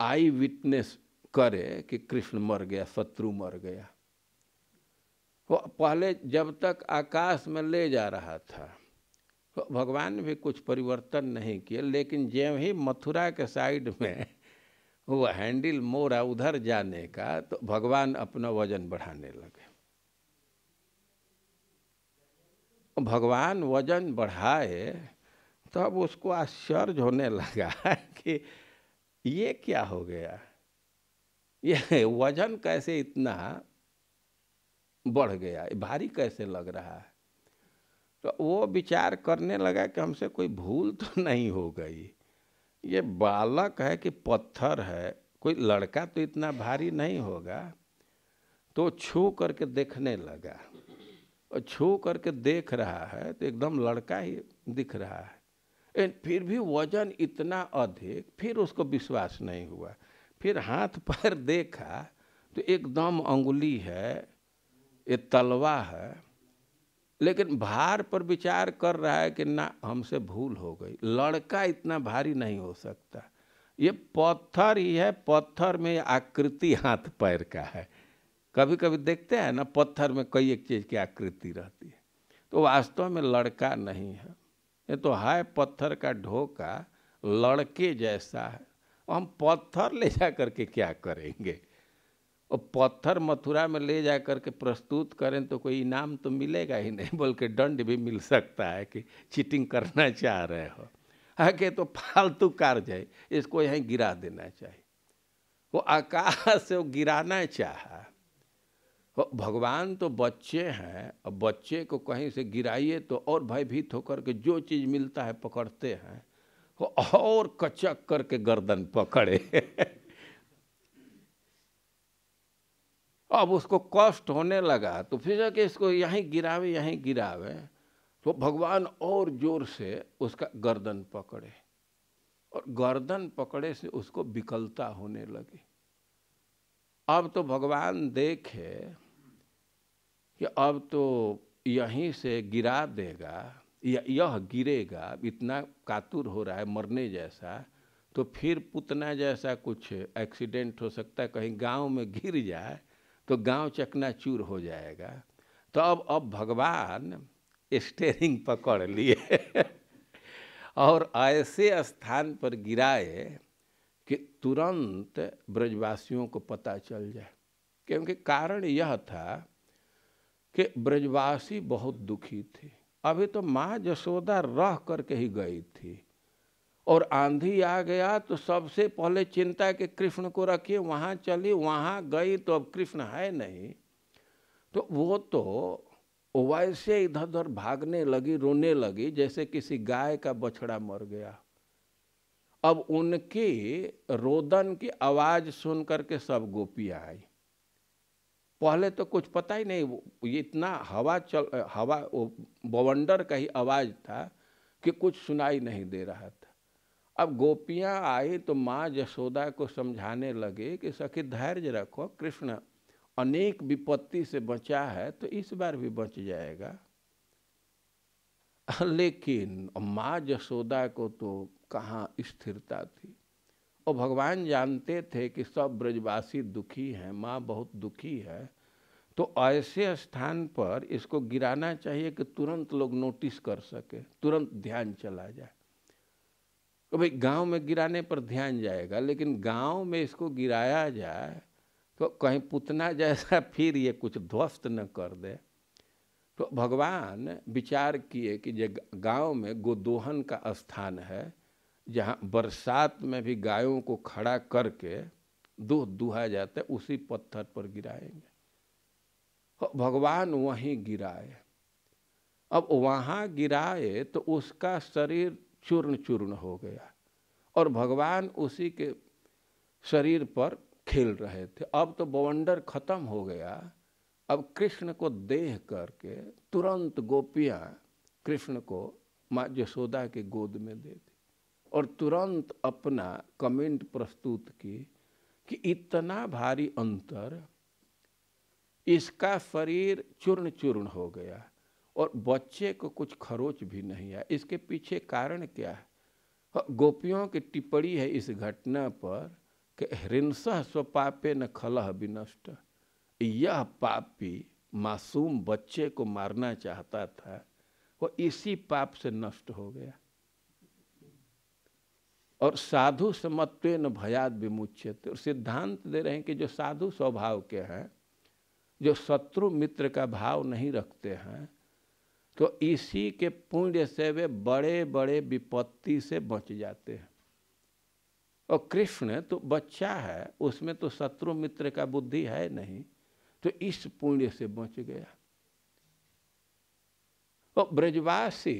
आई विटनेस करे कि कृष्ण मर गया शत्रु मर गया वो पहले जब तक आकाश में ले जा रहा था तो भगवान भी कुछ परिवर्तन नहीं किए लेकिन जैव ही मथुरा के साइड में वो हैंडल मोरा उधर जाने का तो भगवान अपना वजन बढ़ाने लगे भगवान वजन बढ़ाए तब उसको आश्चर्य होने लगा कि ये क्या हो गया ये वजन कैसे इतना बढ़ गया भारी कैसे लग रहा है तो वो विचार करने लगा कि हमसे कोई भूल तो नहीं हो गई ये बालक है कि पत्थर है कोई लड़का तो इतना भारी नहीं होगा तो छू करके देखने लगा और छू करके देख रहा है तो एकदम लड़का ही दिख रहा है फिर भी वजन इतना अधिक फिर उसको विश्वास नहीं हुआ फिर हाथ पर देखा तो एकदम अंगुली है ये तलवा है लेकिन भार पर विचार कर रहा है कि ना हमसे भूल हो गई लड़का इतना भारी नहीं हो सकता ये पत्थर ही है पत्थर में आकृति हाथ पैर का है कभी कभी देखते हैं ना पत्थर में कई एक चीज़ की आकृति रहती है तो वास्तव में लड़का नहीं है ये तो हाय पत्थर का ढोका लड़के जैसा है हम पत्थर ले जा करके क्या करेंगे और पत्थर मथुरा में ले जा करके प्रस्तुत करें तो कोई इनाम तो मिलेगा ही नहीं बोल के दंड भी मिल सकता है कि चीटिंग करना चाह रहे हो आके तो फालतू कार्य है इसको यहीं गिरा देना चाहिए वो आकाश से वो गिराना चाहा भगवान तो बच्चे हैं और बच्चे को कहीं से गिराइए तो और भयभीत होकर के जो चीज़ मिलता है पकड़ते हैं वो और कचक करके गर्दन पकड़े अब उसको कष्ट होने लगा तो फिर जाके इसको यहीं गिरावे यहीं गिरावे तो भगवान और जोर से उसका गर्दन पकड़े और गर्दन पकड़े से उसको विकलता होने लगी अब तो भगवान देखे कि अब तो यहीं से गिरा देगा या यह गिरेगा इतना कातुर हो रहा है मरने जैसा तो फिर पुतना जैसा कुछ एक्सीडेंट हो सकता है कहीं गांव में गिर जाए तो गांव चकनाचूर हो जाएगा तो अब अब भगवान स्टेरिंग पकड़ लिए और ऐसे स्थान पर गिराए कि तुरंत ब्रजवासियों को पता चल जाए क्योंकि कारण यह था कि ब्रजवासी बहुत दुखी थे अभी तो माँ जसोदा रह करके ही गई थी और आंधी आ गया तो सबसे पहले चिंता के कृष्ण को रखिए वहाँ चली वहाँ गई तो अब कृष्ण है नहीं तो वो तो वैसे इधर उधर भागने लगी रोने लगी जैसे किसी गाय का बछड़ा मर गया अब उनकी रोदन की आवाज़ सुन करके सब गोपियाँ आई पहले तो कुछ पता ही नहीं ये इतना हवा चल हवा बवंडर का ही आवाज़ था कि कुछ सुनाई नहीं दे रहा था अब गोपियाँ आई तो माँ जसोदा को समझाने लगे कि सखी धैर्य रखो कृष्ण अनेक विपत्ति से बचा है तो इस बार भी बच जाएगा लेकिन माँ जसोदा को तो कहाँ स्थिरता थी और भगवान जानते थे कि सब ब्रजवासी दुखी हैं माँ बहुत दुखी है तो ऐसे स्थान पर इसको गिराना चाहिए कि तुरंत लोग नोटिस कर सके तुरंत ध्यान चला जाए तो भाई गांव में गिराने पर ध्यान जाएगा लेकिन गांव में इसको गिराया जाए तो कहीं पुतना जैसा फिर ये कुछ ध्वस्त न कर दे तो भगवान विचार किए कि जब गांव में गोदोहन का स्थान है जहाँ बरसात में भी गायों को खड़ा करके दो दुहा जाता है उसी पत्थर पर गिराएंगे हाँ, भगवान वहीं गिराए अब वहाँ गिराए तो उसका शरीर चूर्ण चूर्ण हो गया और भगवान उसी के शरीर पर खेल रहे थे अब तो बवंडर खत्म हो गया अब कृष्ण को देह करके तुरंत गोपियाँ कृष्ण को माँ यशोदा के गोद में देती और तुरंत अपना कमेंट प्रस्तुत किए कि इतना भारी अंतर इसका शरीर चूर्ण चूर्ण हो गया और बच्चे को कुछ खरोच भी नहीं आया इसके पीछे कारण क्या है हाँ, गोपियों की टिप्पणी है इस घटना पर कि स्व स्वपापे न खलह विनष्ट यह पापी मासूम बच्चे को मारना चाहता था वो इसी पाप से नष्ट हो गया और साधु समत्व न भयाद विमुचित और सिद्धांत दे रहे हैं कि जो साधु स्वभाव के हैं जो शत्रु मित्र का भाव नहीं रखते हैं तो इसी के पुण्य से वे बड़े बड़े विपत्ति से बच जाते हैं और कृष्ण तो बच्चा है उसमें तो शत्रु मित्र का बुद्धि है नहीं तो इस पुण्य से बच गया और ब्रजवासी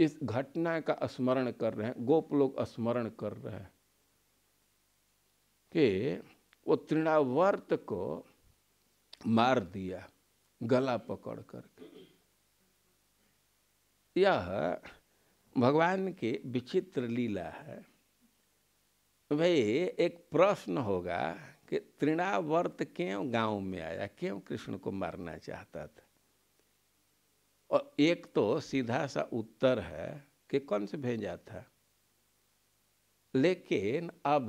इस घटना का स्मरण कर रहे हैं गोप लोग स्मरण कर रहे हैं कि वो तृणावर्त को मार दिया गला पकड़ करके यह भगवान की विचित्र लीला है भाई एक प्रश्न होगा कि तृणावर्त क्यों गांव में आया क्यों कृष्ण को मारना चाहता था और एक तो सीधा सा उत्तर है कि कौन से भेजा था लेकिन अब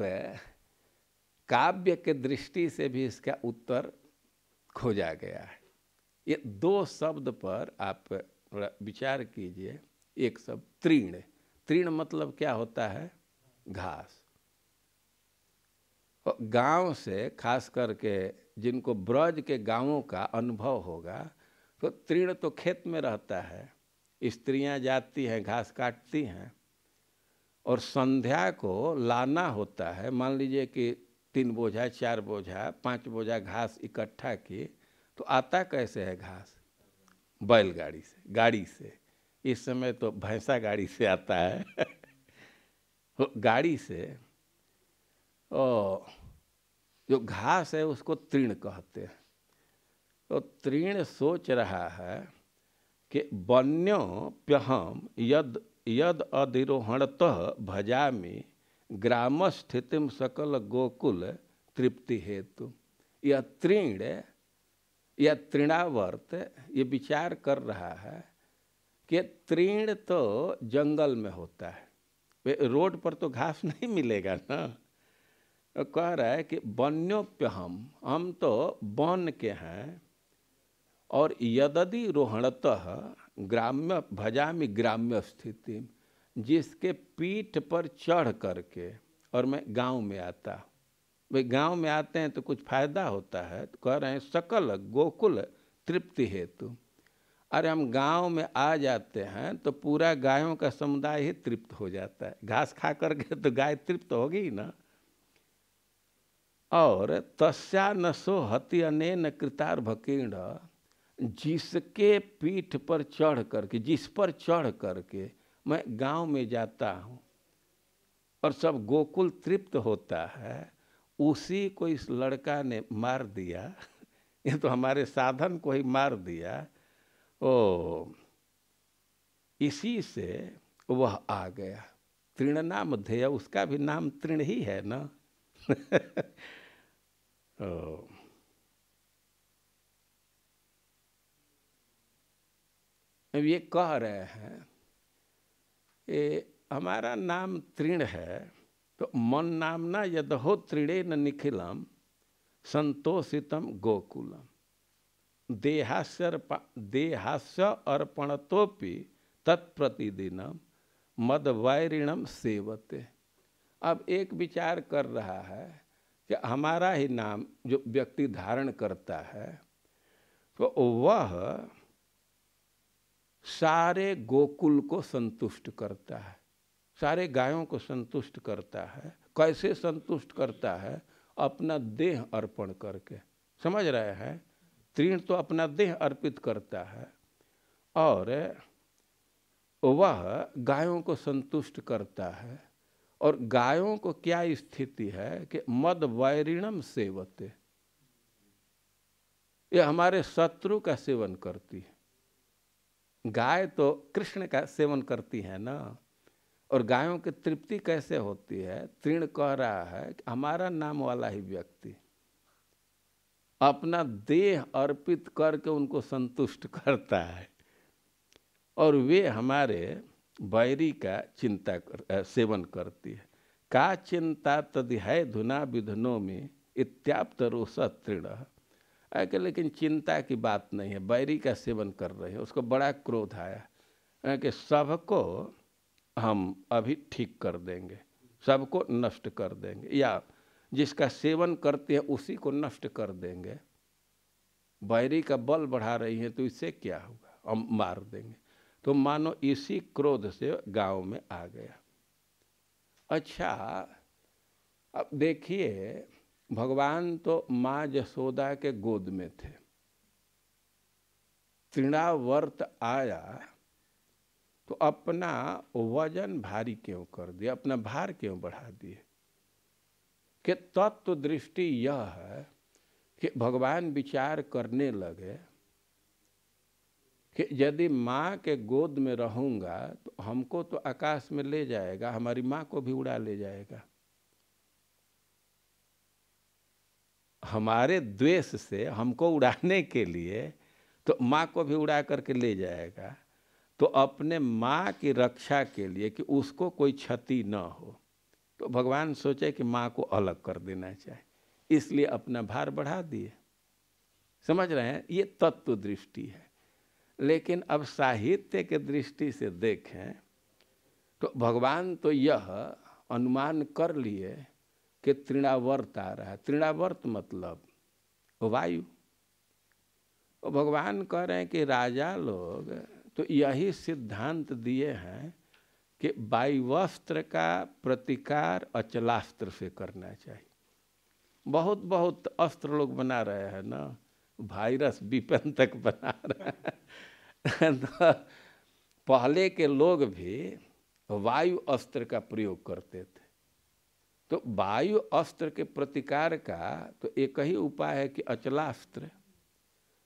काव्य के दृष्टि से भी इसका उत्तर खोजा गया है ये दो शब्द पर आप विचार कीजिए एक शब्द तीर्ण तृण मतलब क्या होता है घास गांव से खास करके जिनको ब्रज के गांवों का अनुभव होगा तो तृण तो खेत में रहता है स्त्रियां जाती हैं घास काटती हैं और संध्या को लाना होता है मान लीजिए कि तीन बोझा चार बोझा पांच बोझा घास इकट्ठा की तो आता कैसे है घास बैलगाड़ी से गाड़ी से इस समय तो भैंसा गाड़ी से आता है गाड़ी से ओ जो घास है उसको तृण कहते हैं तो त्रीण सोच रहा है कि बन्यो प्यहम यद यद अधिरोहणत भजामी ग्राम स्थितिम सकल गोकुल तृप्ति हेतु यह त्रीण या तृणावर्त ये विचार कर रहा है कि त्रीण तो जंगल में होता है रोड पर तो घास नहीं मिलेगा ना तो कह रहा है कि वन्योप्य हम हम तो वन के हैं और यदि रोहणत ग्राम्य भजामि ग्राम्य स्थिति जिसके पीठ पर चढ़ करके और मैं गांव में आता भाई गांव में आते हैं तो कुछ फायदा होता है तो कह रहे हैं सकल गोकुल तृप्ति हेतु अरे हम गांव में आ जाते हैं तो पूरा गायों का समुदाय ही तृप्त हो जाता है घास खा करके तो गाय तृप्त होगी ही ना और तस्या न सो हति अनेन कृतार्भकीर्ण जिसके पीठ पर चढ़ करके जिस पर चढ़ करके मैं गांव में जाता हूँ और सब गोकुल तृप्त होता है उसी को इस लड़का ने मार दिया ये तो हमारे साधन को ही मार दिया ओ इसी से वह आ गया तृण नाम ध्येय उसका भी नाम तृण ही है ना ओ ये कह रहे हैं ये हमारा नाम तृण है तो मन नामना यदहो तृणे न निखिलम संतोषितम गोकुलम देहास्यर देहास्य अर्पणतोपि तत्प्रतिदिनम मदवैरिणम सेवते अब एक विचार कर रहा है कि हमारा ही नाम जो व्यक्ति धारण करता है तो वह सारे गोकुल को संतुष्ट करता है सारे गायों को संतुष्ट करता है कैसे संतुष्ट करता है अपना देह अर्पण करके समझ रहे हैं तीर्ण तो अपना देह अर्पित करता है और वह गायों को संतुष्ट करता है और गायों को क्या स्थिति है कि मद वैरिणम सेवते ये हमारे शत्रु का सेवन करती है गाय तो कृष्ण का सेवन करती है ना और गायों की तृप्ति कैसे होती है तीर्ण कह रहा है कि हमारा नाम वाला ही व्यक्ति अपना देह अर्पित करके उनको संतुष्ट करता है और वे हमारे बैरी का चिंता कर, सेवन करती है का चिंता तदिहय धुना विधुनों में इत्याप्त रोसा तृण आके लेकिन चिंता की बात नहीं है बैरी का सेवन कर रहे हैं उसको बड़ा क्रोध आया कि सबको हम अभी ठीक कर देंगे सबको नष्ट कर देंगे या जिसका सेवन करते हैं उसी को नष्ट कर देंगे बैरी का बल बढ़ा रही है तो इससे क्या होगा हम मार देंगे तो मानो इसी क्रोध से गांव में आ गया अच्छा अब देखिए भगवान तो माँ जसोदा के गोद में थे तृणावर्त आया तो अपना वजन भारी क्यों कर दिया अपना भार क्यों बढ़ा दिए कि तत्व तो दृष्टि यह है कि भगवान विचार करने लगे कि यदि माँ के गोद में रहूँगा तो हमको तो आकाश में ले जाएगा हमारी माँ को भी उड़ा ले जाएगा हमारे द्वेष से हमको उड़ाने के लिए तो माँ को भी उड़ा करके ले जाएगा तो अपने माँ की रक्षा के लिए कि उसको कोई क्षति न हो तो भगवान सोचे कि माँ को अलग कर देना चाहिए इसलिए अपना भार बढ़ा दिए समझ रहे हैं ये तत्व दृष्टि है लेकिन अब साहित्य के दृष्टि से देखें तो भगवान तो यह अनुमान कर लिए के तृणावर्त आ रहा है तृणावर्त मतलब वायु भगवान कह रहे हैं कि राजा लोग तो यही सिद्धांत दिए हैं कि वायुवस्त्र का प्रतिकार अचलास्त्र से करना चाहिए बहुत बहुत अस्त्र लोग बना रहे हैं ना वायरस विपन तक बना रहे हैं तो पहले के लोग भी वायु अस्त्र का प्रयोग करते थे तो वायु अस्त्र के प्रतिकार का तो एक ही उपाय है कि अचलास्त्र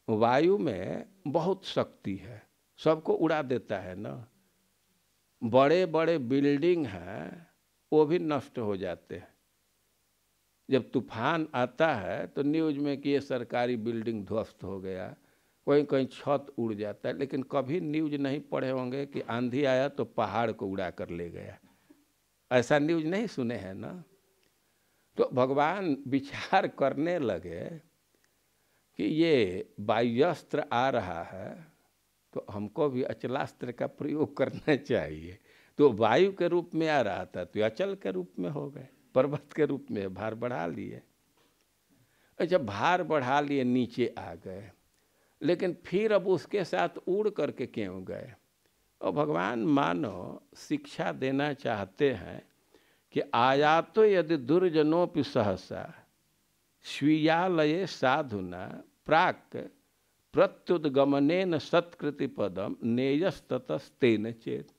वायु में बहुत शक्ति है सबको उड़ा देता है ना बड़े बड़े बिल्डिंग हैं वो भी नष्ट हो जाते हैं जब तूफान आता है तो न्यूज में कि ये सरकारी बिल्डिंग ध्वस्त हो गया कहीं कहीं छत उड़ जाता है लेकिन कभी न्यूज नहीं पढ़े होंगे कि आंधी आया तो पहाड़ को उड़ा कर ले गया ऐसा न्यूज नहीं सुने हैं ना तो भगवान विचार करने लगे कि ये वायुस्त्र आ रहा है तो हमको भी अचलास्त्र का प्रयोग करना चाहिए तो वायु के रूप में आ रहा था तो अचल के रूप में हो गए पर्वत के रूप में भार बढ़ा लिए अच्छा भार बढ़ा लिए नीचे आ गए लेकिन फिर अब उसके साथ उड़ करके क्यों गए और भगवान मानो शिक्षा देना चाहते हैं कि तो यदि दुर्जनोपि सहसा स्वीयालये साधुना प्राक प्रत्युदगमन सत्कृति पदम नेयस्ततस्तेन चेत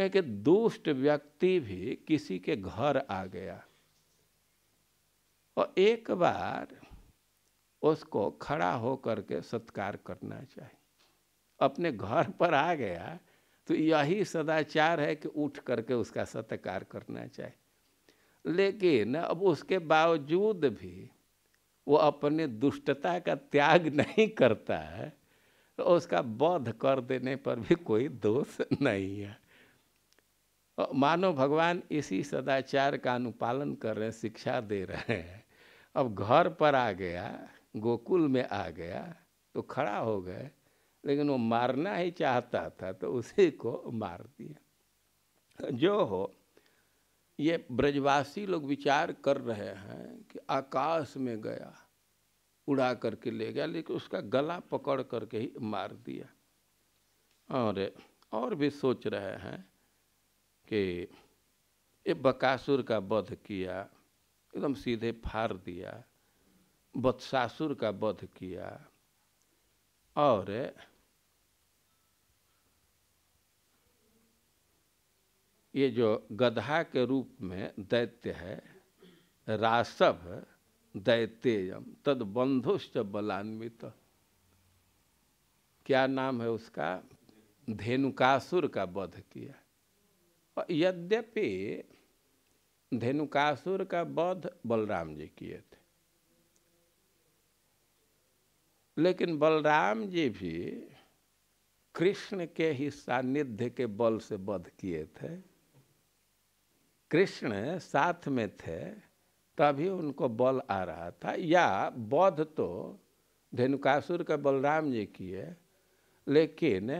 एक दुष्ट व्यक्ति भी किसी के घर आ गया और एक बार उसको खड़ा होकर के सत्कार करना चाहिए अपने घर पर आ गया तो यही सदाचार है कि उठ करके उसका सत्कार करना चाहिए लेकिन अब उसके बावजूद भी वो अपने दुष्टता का त्याग नहीं करता है तो उसका बौद्ध कर देने पर भी कोई दोष नहीं है मानो भगवान इसी सदाचार का अनुपालन कर रहे हैं शिक्षा दे रहे हैं अब घर पर आ गया गोकुल में आ गया तो खड़ा हो गए लेकिन वो मारना ही चाहता था तो उसी को मार दिया जो हो ये ब्रजवासी लोग विचार कर रहे हैं कि आकाश में गया उड़ा करके ले गया लेकिन उसका गला पकड़ करके ही मार दिया और और भी सोच रहे हैं कि ये बकासुर का वध किया एकदम सीधे फाड़ दिया बदसासुर का वध किया और ये जो गधा के रूप में दैत्य है रासभ दैत्ययम तद बंधुश्च बलान्वित क्या नाम है उसका धेनुकासुर का वध किया और यद्यपि धेनुकासुर का वध बलराम जी किए थे लेकिन बलराम जी भी कृष्ण के ही सानिध्य के बल से वध किए थे कृष्ण साथ में थे तभी उनको बल आ रहा था या बौद्ध तो धेनुकासुर के बलराम जी किए लेकिन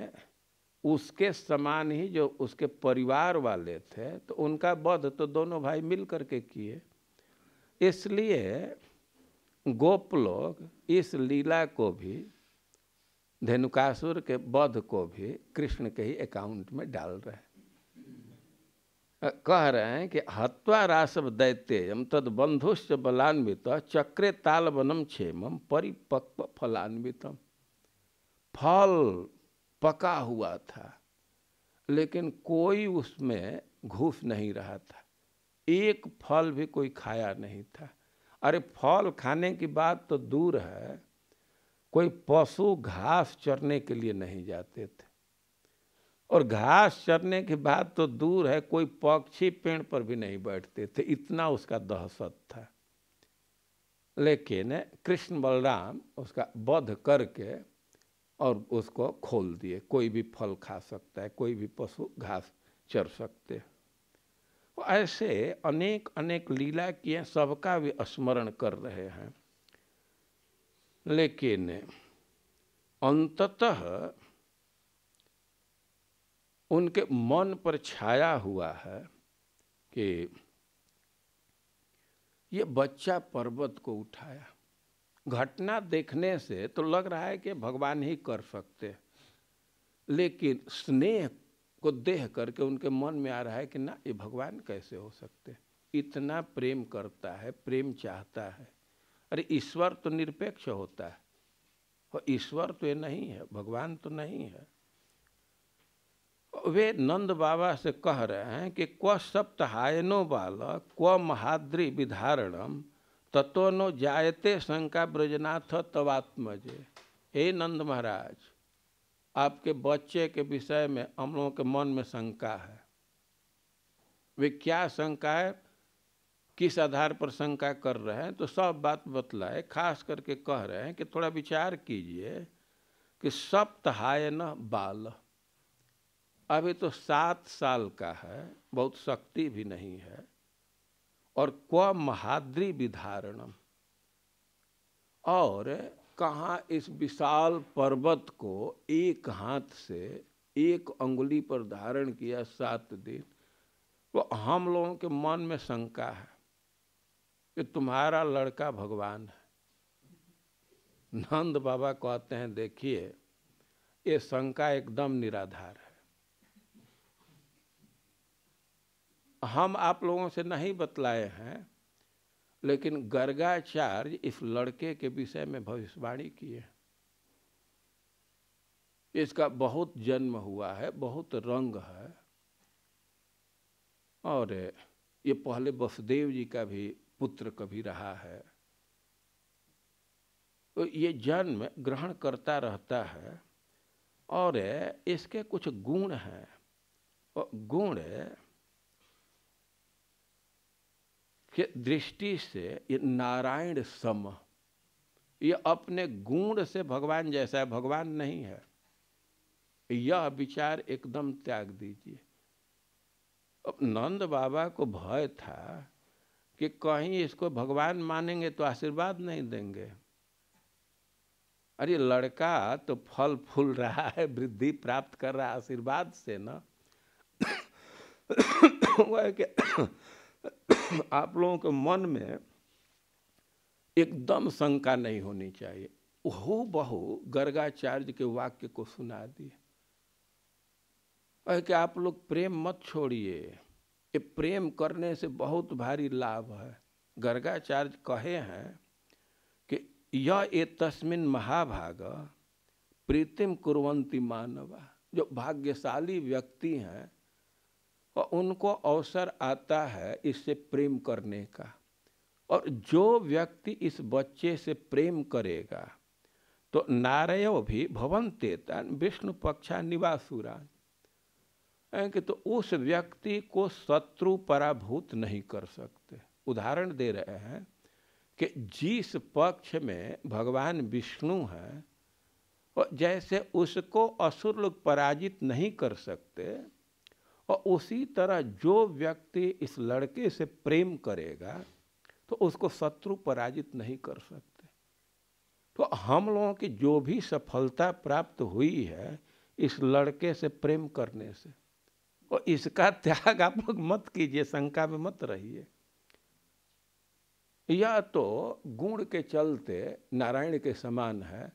उसके समान ही जो उसके परिवार वाले थे तो उनका बौद्ध तो दोनों भाई मिल के किए इसलिए गोप लोग इस लीला को भी धेनुकासुर के बौद्ध को भी कृष्ण के ही अकाउंट में डाल रहे हैं कह रहे हैं कि हत्वा रासव दैत्यम तद बंधुश्च बलान्वित चक्रे तालवनम क्षेमम परिपक्व फलान्वितम फल पका हुआ था लेकिन कोई उसमें घूस नहीं रहा था एक फल भी कोई खाया नहीं था अरे फल खाने की बात तो दूर है कोई पशु घास चरने के लिए नहीं जाते थे और घास चरने के बाद तो दूर है कोई पक्षी पेड़ पर भी नहीं बैठते थे इतना उसका दहशत था लेकिन कृष्ण बलराम उसका वध करके और उसको खोल दिए कोई भी फल खा सकता है कोई भी पशु घास चर सकते वो ऐसे अनेक अनेक लीला किए सबका भी स्मरण कर रहे हैं लेकिन अंततः उनके मन पर छाया हुआ है कि ये बच्चा पर्वत को उठाया घटना देखने से तो लग रहा है कि भगवान ही कर सकते लेकिन स्नेह को देह करके उनके मन में आ रहा है कि ना ये भगवान कैसे हो सकते इतना प्रेम करता है प्रेम चाहता है अरे ईश्वर तो निरपेक्ष होता है और ईश्वर तो ये नहीं है भगवान तो नहीं है वे नंद बाबा से कह रहे हैं कि क्व सप्तहायनो बाल क्व महाद्री विधारणम तत्व नो जायते शंका ब्रजनाथ तवात्मजे हे नंद महाराज आपके बच्चे के विषय में हम लोगों के मन में शंका है वे क्या शंका है किस आधार पर शंका कर रहे हैं तो सब बात बतलाए खास करके कह रहे हैं कि थोड़ा विचार कीजिए कि सप्तहायन बाल अभी तो सात साल का है बहुत शक्ति भी नहीं है और क्व महाद्री विधारणम और कहाँ इस विशाल पर्वत को एक हाथ से एक अंगुली पर धारण किया सात दिन वो हम लोगों के मन में शंका है कि तुम्हारा लड़का भगवान है नंद बाबा कहते हैं देखिए ये शंका एकदम निराधार है हम आप लोगों से नहीं बतलाए हैं लेकिन गर्गाचार्य इस लड़के के विषय में भविष्यवाणी किए इसका बहुत जन्म हुआ है बहुत रंग है और ये पहले वसुदेव जी का भी पुत्र कभी रहा है तो ये जन्म ग्रहण करता रहता है और इसके कुछ गुण हैं गुण है, के दृष्टि से ये नारायण सम ये अपने गुण से भगवान जैसा है भगवान नहीं है यह विचार एकदम त्याग दीजिए अब नंद बाबा को भय था कि कहीं इसको भगवान मानेंगे तो आशीर्वाद नहीं देंगे अरे लड़का तो फल फूल रहा है वृद्धि प्राप्त कर रहा है आशीर्वाद से ना वह आप लोगों के मन में एकदम शंका नहीं होनी चाहिए हो बहु गर्गाचार्य के वाक्य को सुना दिए कि आप लोग प्रेम मत छोड़िए ये प्रेम करने से बहुत भारी लाभ है गर्गाचार्य कहे हैं कि यह ए तस्मिन महाभाग प्रीतिम कुरवंती मानवा जो भाग्यशाली व्यक्ति हैं और उनको अवसर आता है इससे प्रेम करने का और जो व्यक्ति इस बच्चे से प्रेम करेगा तो नारय भी भवन तेतन विष्णु पक्षा निवासुरा कि तो उस व्यक्ति को शत्रु पराभूत नहीं कर सकते उदाहरण दे रहे हैं कि जिस पक्ष में भगवान विष्णु हैं और जैसे उसको असुर लोग पराजित नहीं कर सकते और उसी तरह जो व्यक्ति इस लड़के से प्रेम करेगा तो उसको शत्रु पराजित नहीं कर सकते तो हम लोगों की जो भी सफलता प्राप्त हुई है इस लड़के से प्रेम करने से और इसका त्याग आप लोग मत कीजिए शंका में मत रहिए या तो गुण के चलते नारायण के समान है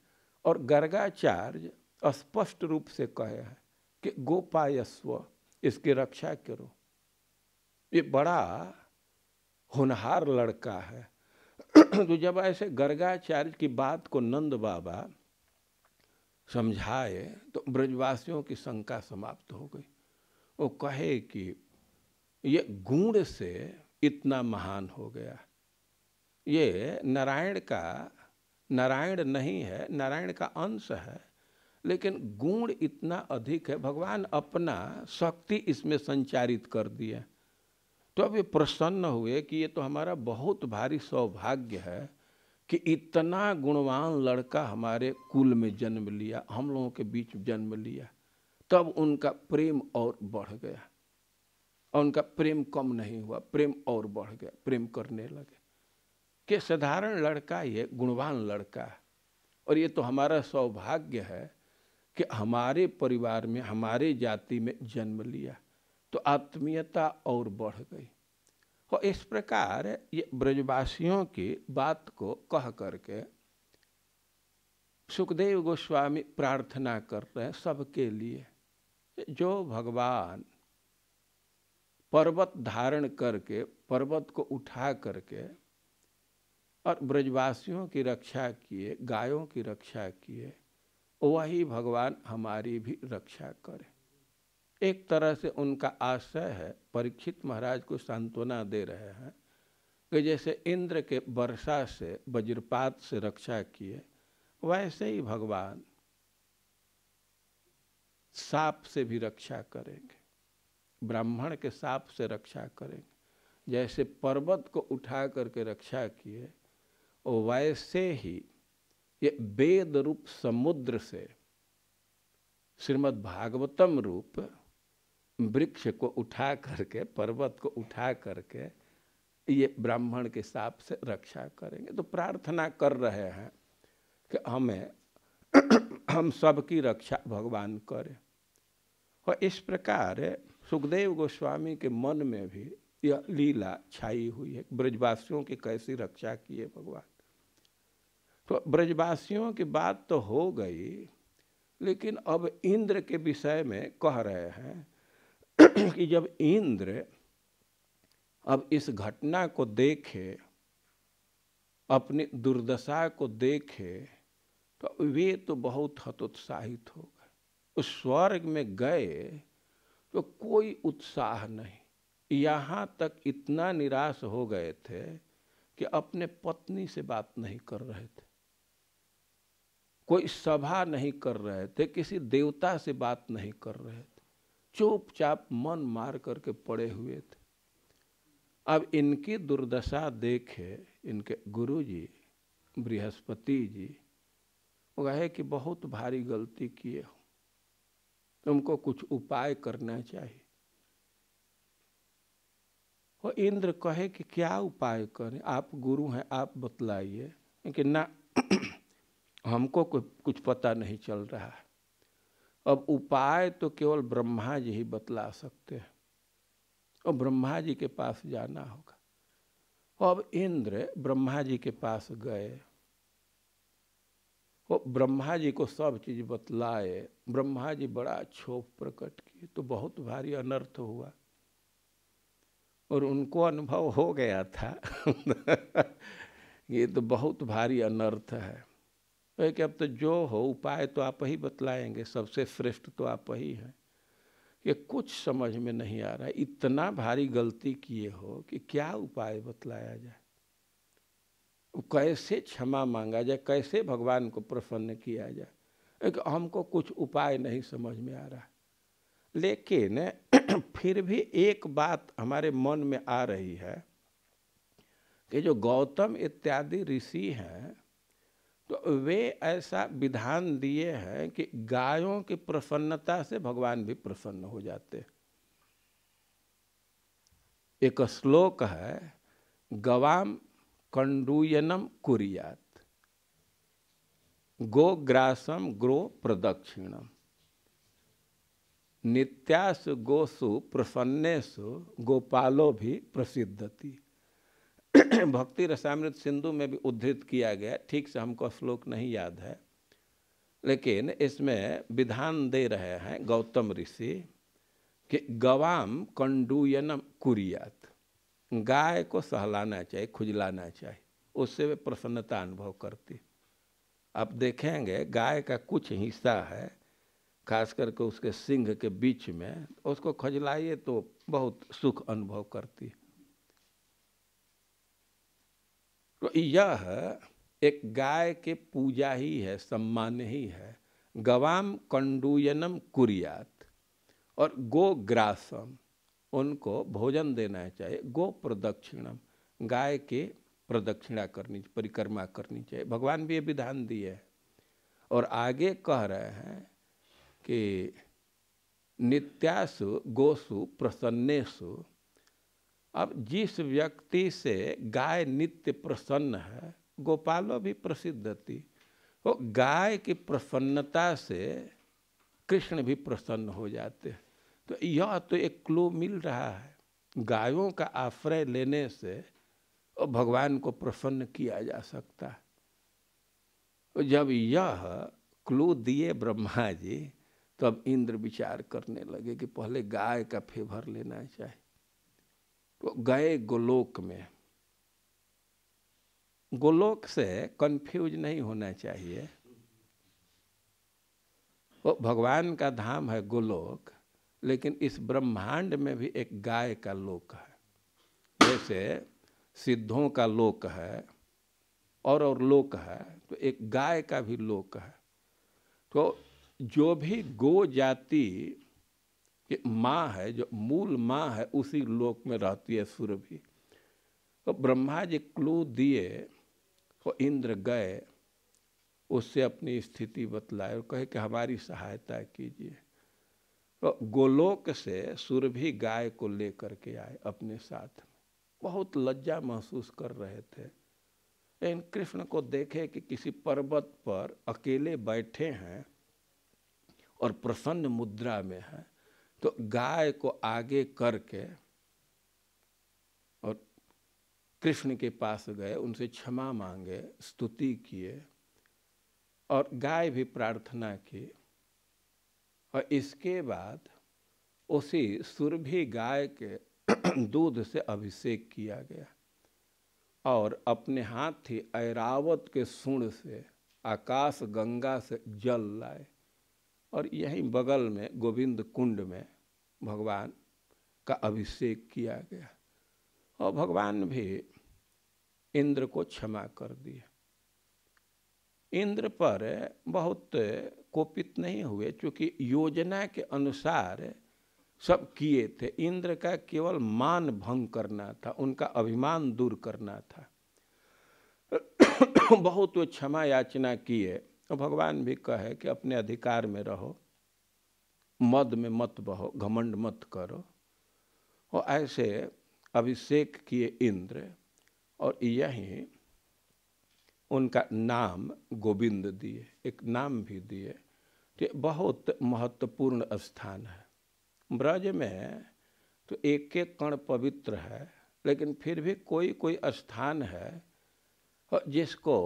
और गर्गाचार्य स्पष्ट रूप से कहे हैं कि गोपायस्व इसकी रक्षा करो ये बड़ा होनहार लड़का है तो जब ऐसे गर्गाचार्य की बात को नंद बाबा समझाए तो ब्रजवासियों की शंका समाप्त हो गई वो कहे कि ये गुण से इतना महान हो गया ये नारायण का नारायण नहीं है नारायण का अंश है लेकिन गुण इतना अधिक है भगवान अपना शक्ति इसमें संचारित कर दिया तो अब ये प्रसन्न हुए कि ये तो हमारा बहुत भारी सौभाग्य है कि इतना गुणवान लड़का हमारे कुल में जन्म लिया हम लोगों के बीच जन्म लिया तब उनका प्रेम और बढ़ गया और उनका प्रेम कम नहीं हुआ प्रेम और बढ़ गया प्रेम करने लगे कि साधारण लड़का ये गुणवान लड़का है और ये तो हमारा सौभाग्य है कि हमारे परिवार में हमारे जाति में जन्म लिया तो आत्मीयता और बढ़ गई और इस प्रकार ये ब्रजवासियों की बात को कह करके सुखदेव गोस्वामी प्रार्थना कर रहे हैं सबके लिए जो भगवान पर्वत धारण करके पर्वत को उठा करके और ब्रजवासियों की रक्षा किए गायों की रक्षा किए वही भगवान हमारी भी रक्षा करे एक तरह से उनका आशय है परीक्षित महाराज को सांत्वना दे रहे हैं कि जैसे इंद्र के वर्षा से वज्रपात से रक्षा किए वैसे ही भगवान साप से भी रक्षा करेंगे ब्राह्मण के साप से रक्षा करेंगे जैसे पर्वत को उठा करके रक्षा किए वैसे ही ये वेद रूप समुद्र से श्रीमद् भागवतम रूप वृक्ष को उठा करके पर्वत को उठा करके ये ब्राह्मण के साप से रक्षा करेंगे तो प्रार्थना कर रहे हैं कि हमें हम सबकी रक्षा भगवान करें और इस प्रकार सुखदेव गोस्वामी के मन में भी यह लीला छाई हुई है ब्रजवासियों की कैसी रक्षा की है भगवान तो ब्रजवासियों की बात तो हो गई लेकिन अब इंद्र के विषय में कह रहे हैं कि जब इंद्र अब इस घटना को देखे अपनी दुर्दशा को देखे तो वे तो बहुत हतोत्साहित हो गए उस स्वर्ग में गए तो कोई उत्साह नहीं यहाँ तक इतना निराश हो गए थे कि अपने पत्नी से बात नहीं कर रहे थे कोई सभा नहीं कर रहे थे किसी देवता से बात नहीं कर रहे थे चुपचाप मन मार करके पड़े हुए थे अब इनकी दुर्दशा देखे इनके गुरु जी बृहस्पति जी वो कहे कि बहुत भारी गलती किए हो तुमको कुछ उपाय करना चाहिए वो इंद्र कहे कि क्या उपाय करें आप गुरु हैं आप बतलाइए कि ना हमको कुछ पता नहीं चल रहा है अब उपाय तो केवल ब्रह्मा जी ही बतला सकते हैं और ब्रह्मा जी के पास जाना होगा अब इंद्र ब्रह्मा जी के पास गए वो ब्रह्मा जी को सब चीज बतलाए ब्रह्मा जी बड़ा क्षोभ प्रकट किए तो बहुत भारी अनर्थ हुआ और उनको अनुभव हो गया था ये तो बहुत भारी अनर्थ है है कि अब तो जो हो उपाय तो आप ही बतलाएंगे सबसे श्रेष्ठ तो आप ही हैं ये कुछ समझ में नहीं आ रहा इतना भारी गलती किए हो कि क्या उपाय बतलाया जाए कैसे क्षमा मांगा जाए कैसे भगवान को प्रसन्न किया जाए एक हमको कुछ उपाय नहीं समझ में आ रहा लेकिन फिर भी एक बात हमारे मन में आ रही है कि जो गौतम इत्यादि ऋषि हैं तो वे ऐसा विधान दिए हैं कि गायों की प्रसन्नता से भगवान भी प्रसन्न हो जाते एक श्लोक है गवाम कंडूयनम कुरियात ग्रासम ग्रो प्रदक्षिणम नित्यास गोसु प्रसन्नेशु गोपालो भी प्रसिद्धती भक्ति रसामृत सिंधु में भी उद्धृत किया गया ठीक से हमको श्लोक नहीं याद है लेकिन इसमें विधान दे रहे हैं गौतम ऋषि कि गवाम कंडूयनम कुरियात गाय को सहलाना चाहिए खुजलाना चाहिए उससे वे प्रसन्नता अनुभव करती आप देखेंगे गाय का कुछ हिस्सा है खास करके उसके सिंह के बीच में उसको खजलाइए तो बहुत सुख अनुभव करती है तो यह एक गाय के पूजा ही है सम्मान ही है गवाम कंडूयनम कुरियात और गो ग्रासम उनको भोजन देना चाहिए गो प्रदक्षिणम गाय के प्रदक्षिणा करनी परिक्रमा करनी चाहिए भगवान भी ये विधान दिए है और आगे कह रहे हैं कि नित्यासु गोसु प्रसन्नेसु अब जिस व्यक्ति से गाय नित्य प्रसन्न है गोपालो भी प्रसिद्ध थी वो गाय की प्रसन्नता से कृष्ण भी प्रसन्न हो जाते हैं तो यह तो एक क्लू मिल रहा है गायों का आश्रय लेने से भगवान को प्रसन्न किया जा सकता है जब यह क्लू दिए ब्रह्मा जी तब तो इंद्र विचार करने लगे कि पहले गाय का फेवर लेना चाहिए तो गए गोलोक में गोलोक से कंफ्यूज नहीं होना चाहिए वो भगवान का धाम है गोलोक लेकिन इस ब्रह्मांड में भी एक गाय का लोक है जैसे सिद्धों का लोक है और और लोक है तो एक गाय का भी लोक है तो जो भी गो जाति कि माँ है जो मूल माँ है उसी लोक में रहती है सूर्य तो ब्रह्मा जी क्लू दिए और इंद्र गए उससे अपनी स्थिति बतलाए और कहे कि हमारी सहायता कीजिए तो गोलोक से सूर्य गाय को लेकर के आए अपने साथ बहुत लज्जा महसूस कर रहे थे इन कृष्ण को देखे कि किसी पर्वत पर अकेले बैठे हैं और प्रसन्न मुद्रा में हैं तो गाय को आगे करके और कृष्ण के पास गए उनसे क्षमा मांगे स्तुति किए और गाय भी प्रार्थना की और इसके बाद उसी सुरभि गाय के दूध से अभिषेक किया गया और अपने हाथ ही ऐरावत के सुण से आकाश गंगा से जल लाए और यहीं बगल में गोविंद कुंड में भगवान का अभिषेक किया गया और भगवान भी इंद्र को क्षमा कर दिया इंद्र पर बहुत कोपित नहीं हुए क्योंकि योजना के अनुसार सब किए थे इंद्र का केवल मान भंग करना था उनका अभिमान दूर करना था बहुत वो क्षमा याचना किए तो भगवान भी कहे कि अपने अधिकार में रहो मद में मत बहो घमंड मत करो और ऐसे अभिषेक किए इंद्र और यही उनका नाम गोविंद दिए एक नाम भी दिए तो बहुत महत्वपूर्ण स्थान है ब्रज में तो एक एक कण पवित्र है लेकिन फिर भी कोई कोई स्थान है जिसको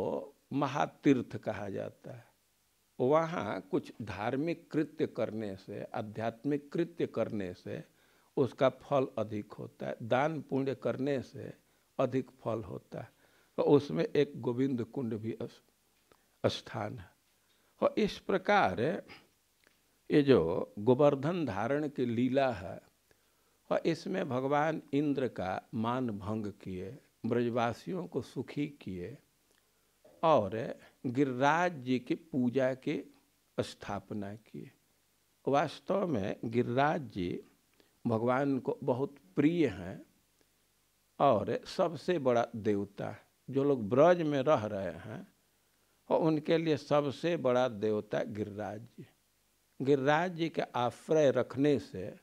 महातीर्थ कहा जाता है वहाँ कुछ धार्मिक कृत्य करने से आध्यात्मिक कृत्य करने से उसका फल अधिक होता है दान पुण्य करने से अधिक फल होता है और तो उसमें एक गोविंद कुंड भी स्थान है और इस प्रकार ये जो गोवर्धन धारण की लीला है और इसमें भगवान इंद्र का मान भंग किए ब्रजवासियों को सुखी किए और गिरिराज जी की पूजा की स्थापना की वास्तव में गिरिराज जी भगवान को बहुत प्रिय हैं और सबसे बड़ा देवता जो लोग ब्रज में रह रहे हैं और उनके लिए सबसे बड़ा देवता गिरिराज जी गिरिराज जी के आश्रय रखने से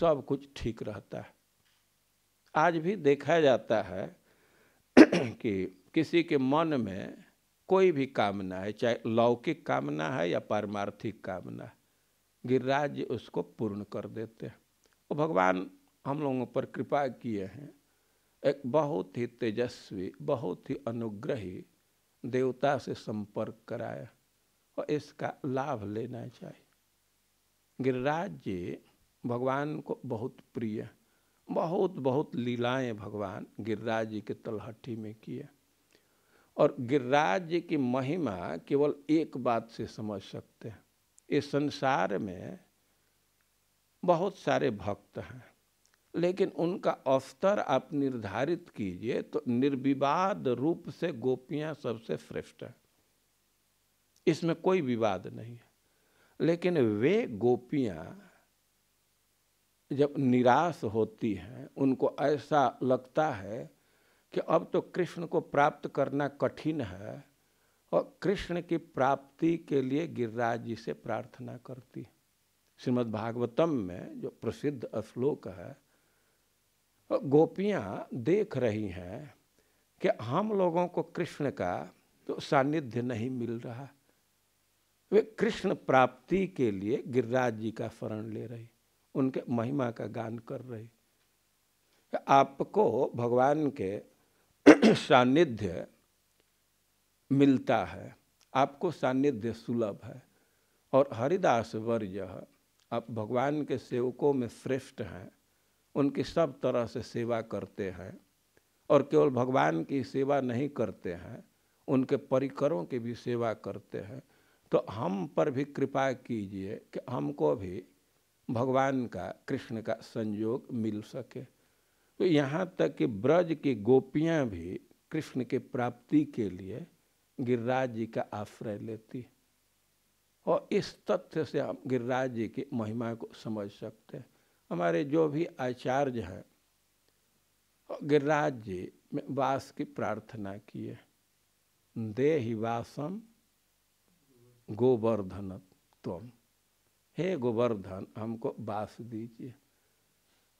सब कुछ ठीक रहता है आज भी देखा जाता है कि किसी के मन में कोई भी कामना है चाहे लौकिक कामना है या पारमार्थिक कामना है गिरिराज जी उसको पूर्ण कर देते हैं और भगवान हम लोगों पर कृपा किए हैं एक बहुत ही तेजस्वी बहुत ही अनुग्रही देवता से संपर्क कराया और इसका लाभ लेना चाहिए गिरिराज जी भगवान को बहुत प्रिय बहुत बहुत लीलाएं भगवान गिरिराज जी के तलहटी में किया और गिरिराज जी की महिमा केवल एक बात से समझ सकते हैं इस संसार में बहुत सारे भक्त हैं लेकिन उनका अवस्तर आप निर्धारित कीजिए तो निर्विवाद रूप से गोपियां सबसे श्रेष्ठ हैं इसमें कोई विवाद नहीं है लेकिन वे गोपियां जब निराश होती हैं उनको ऐसा लगता है कि अब तो कृष्ण को प्राप्त करना कठिन है और कृष्ण की प्राप्ति के लिए गिरिराज जी से प्रार्थना करती है श्रीमद् भागवतम में जो प्रसिद्ध श्लोक है गोपियाँ देख रही हैं कि हम लोगों को कृष्ण का तो सानिध्य नहीं मिल रहा वे कृष्ण प्राप्ति के लिए गिरिराज जी का शरण ले रही उनके महिमा का गान कर रही आपको भगवान के सानिध्य मिलता है आपको सानिध्य सुलभ है और हरिदास वर्य आप भगवान के सेवकों में श्रेष्ठ हैं उनकी सब तरह से सेवा करते हैं और केवल भगवान की सेवा नहीं करते हैं उनके परिकरों की भी सेवा करते हैं तो हम पर भी कृपा कीजिए कि हमको भी भगवान का कृष्ण का संयोग मिल सके तो यहाँ तक कि ब्रज की गोपियाँ भी कृष्ण के प्राप्ति के लिए गिरिराज जी का आश्रय लेती है और इस तथ्य से हम गिरिराज जी की महिमा को समझ सकते हैं हमारे जो भी आचार्य हैं गिरिराज जी में वास की प्रार्थना की है दे ही वासम गोवर्धन तुम हे गोवर्धन हमको वास दीजिए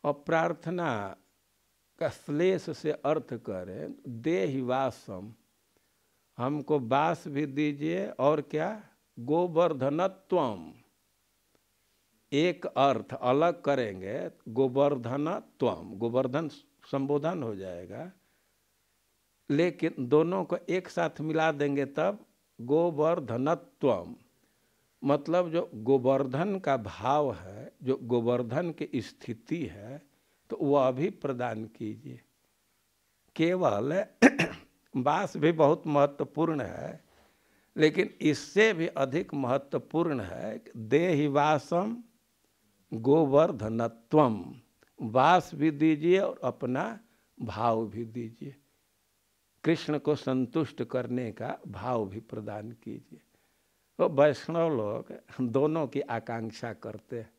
और प्रार्थना का श्लेष से अर्थ करें देहिवासम हमको बास भी दीजिए और क्या गोवर्धनत्वम एक अर्थ अलग करेंगे गोवर्धनत्वम गोवर्धन संबोधन हो जाएगा लेकिन दोनों को एक साथ मिला देंगे तब गोवर्धनत्वम मतलब जो गोवर्धन का भाव है जो गोवर्धन की स्थिति है तो वह भी प्रदान कीजिए केवल बास भी बहुत महत्वपूर्ण है लेकिन इससे भी अधिक महत्वपूर्ण है देहिवासम गोवर्धनत्वम वास भी दीजिए और अपना भाव भी दीजिए कृष्ण को संतुष्ट करने का भाव भी प्रदान कीजिए तो वैष्णव लोग दोनों की आकांक्षा करते हैं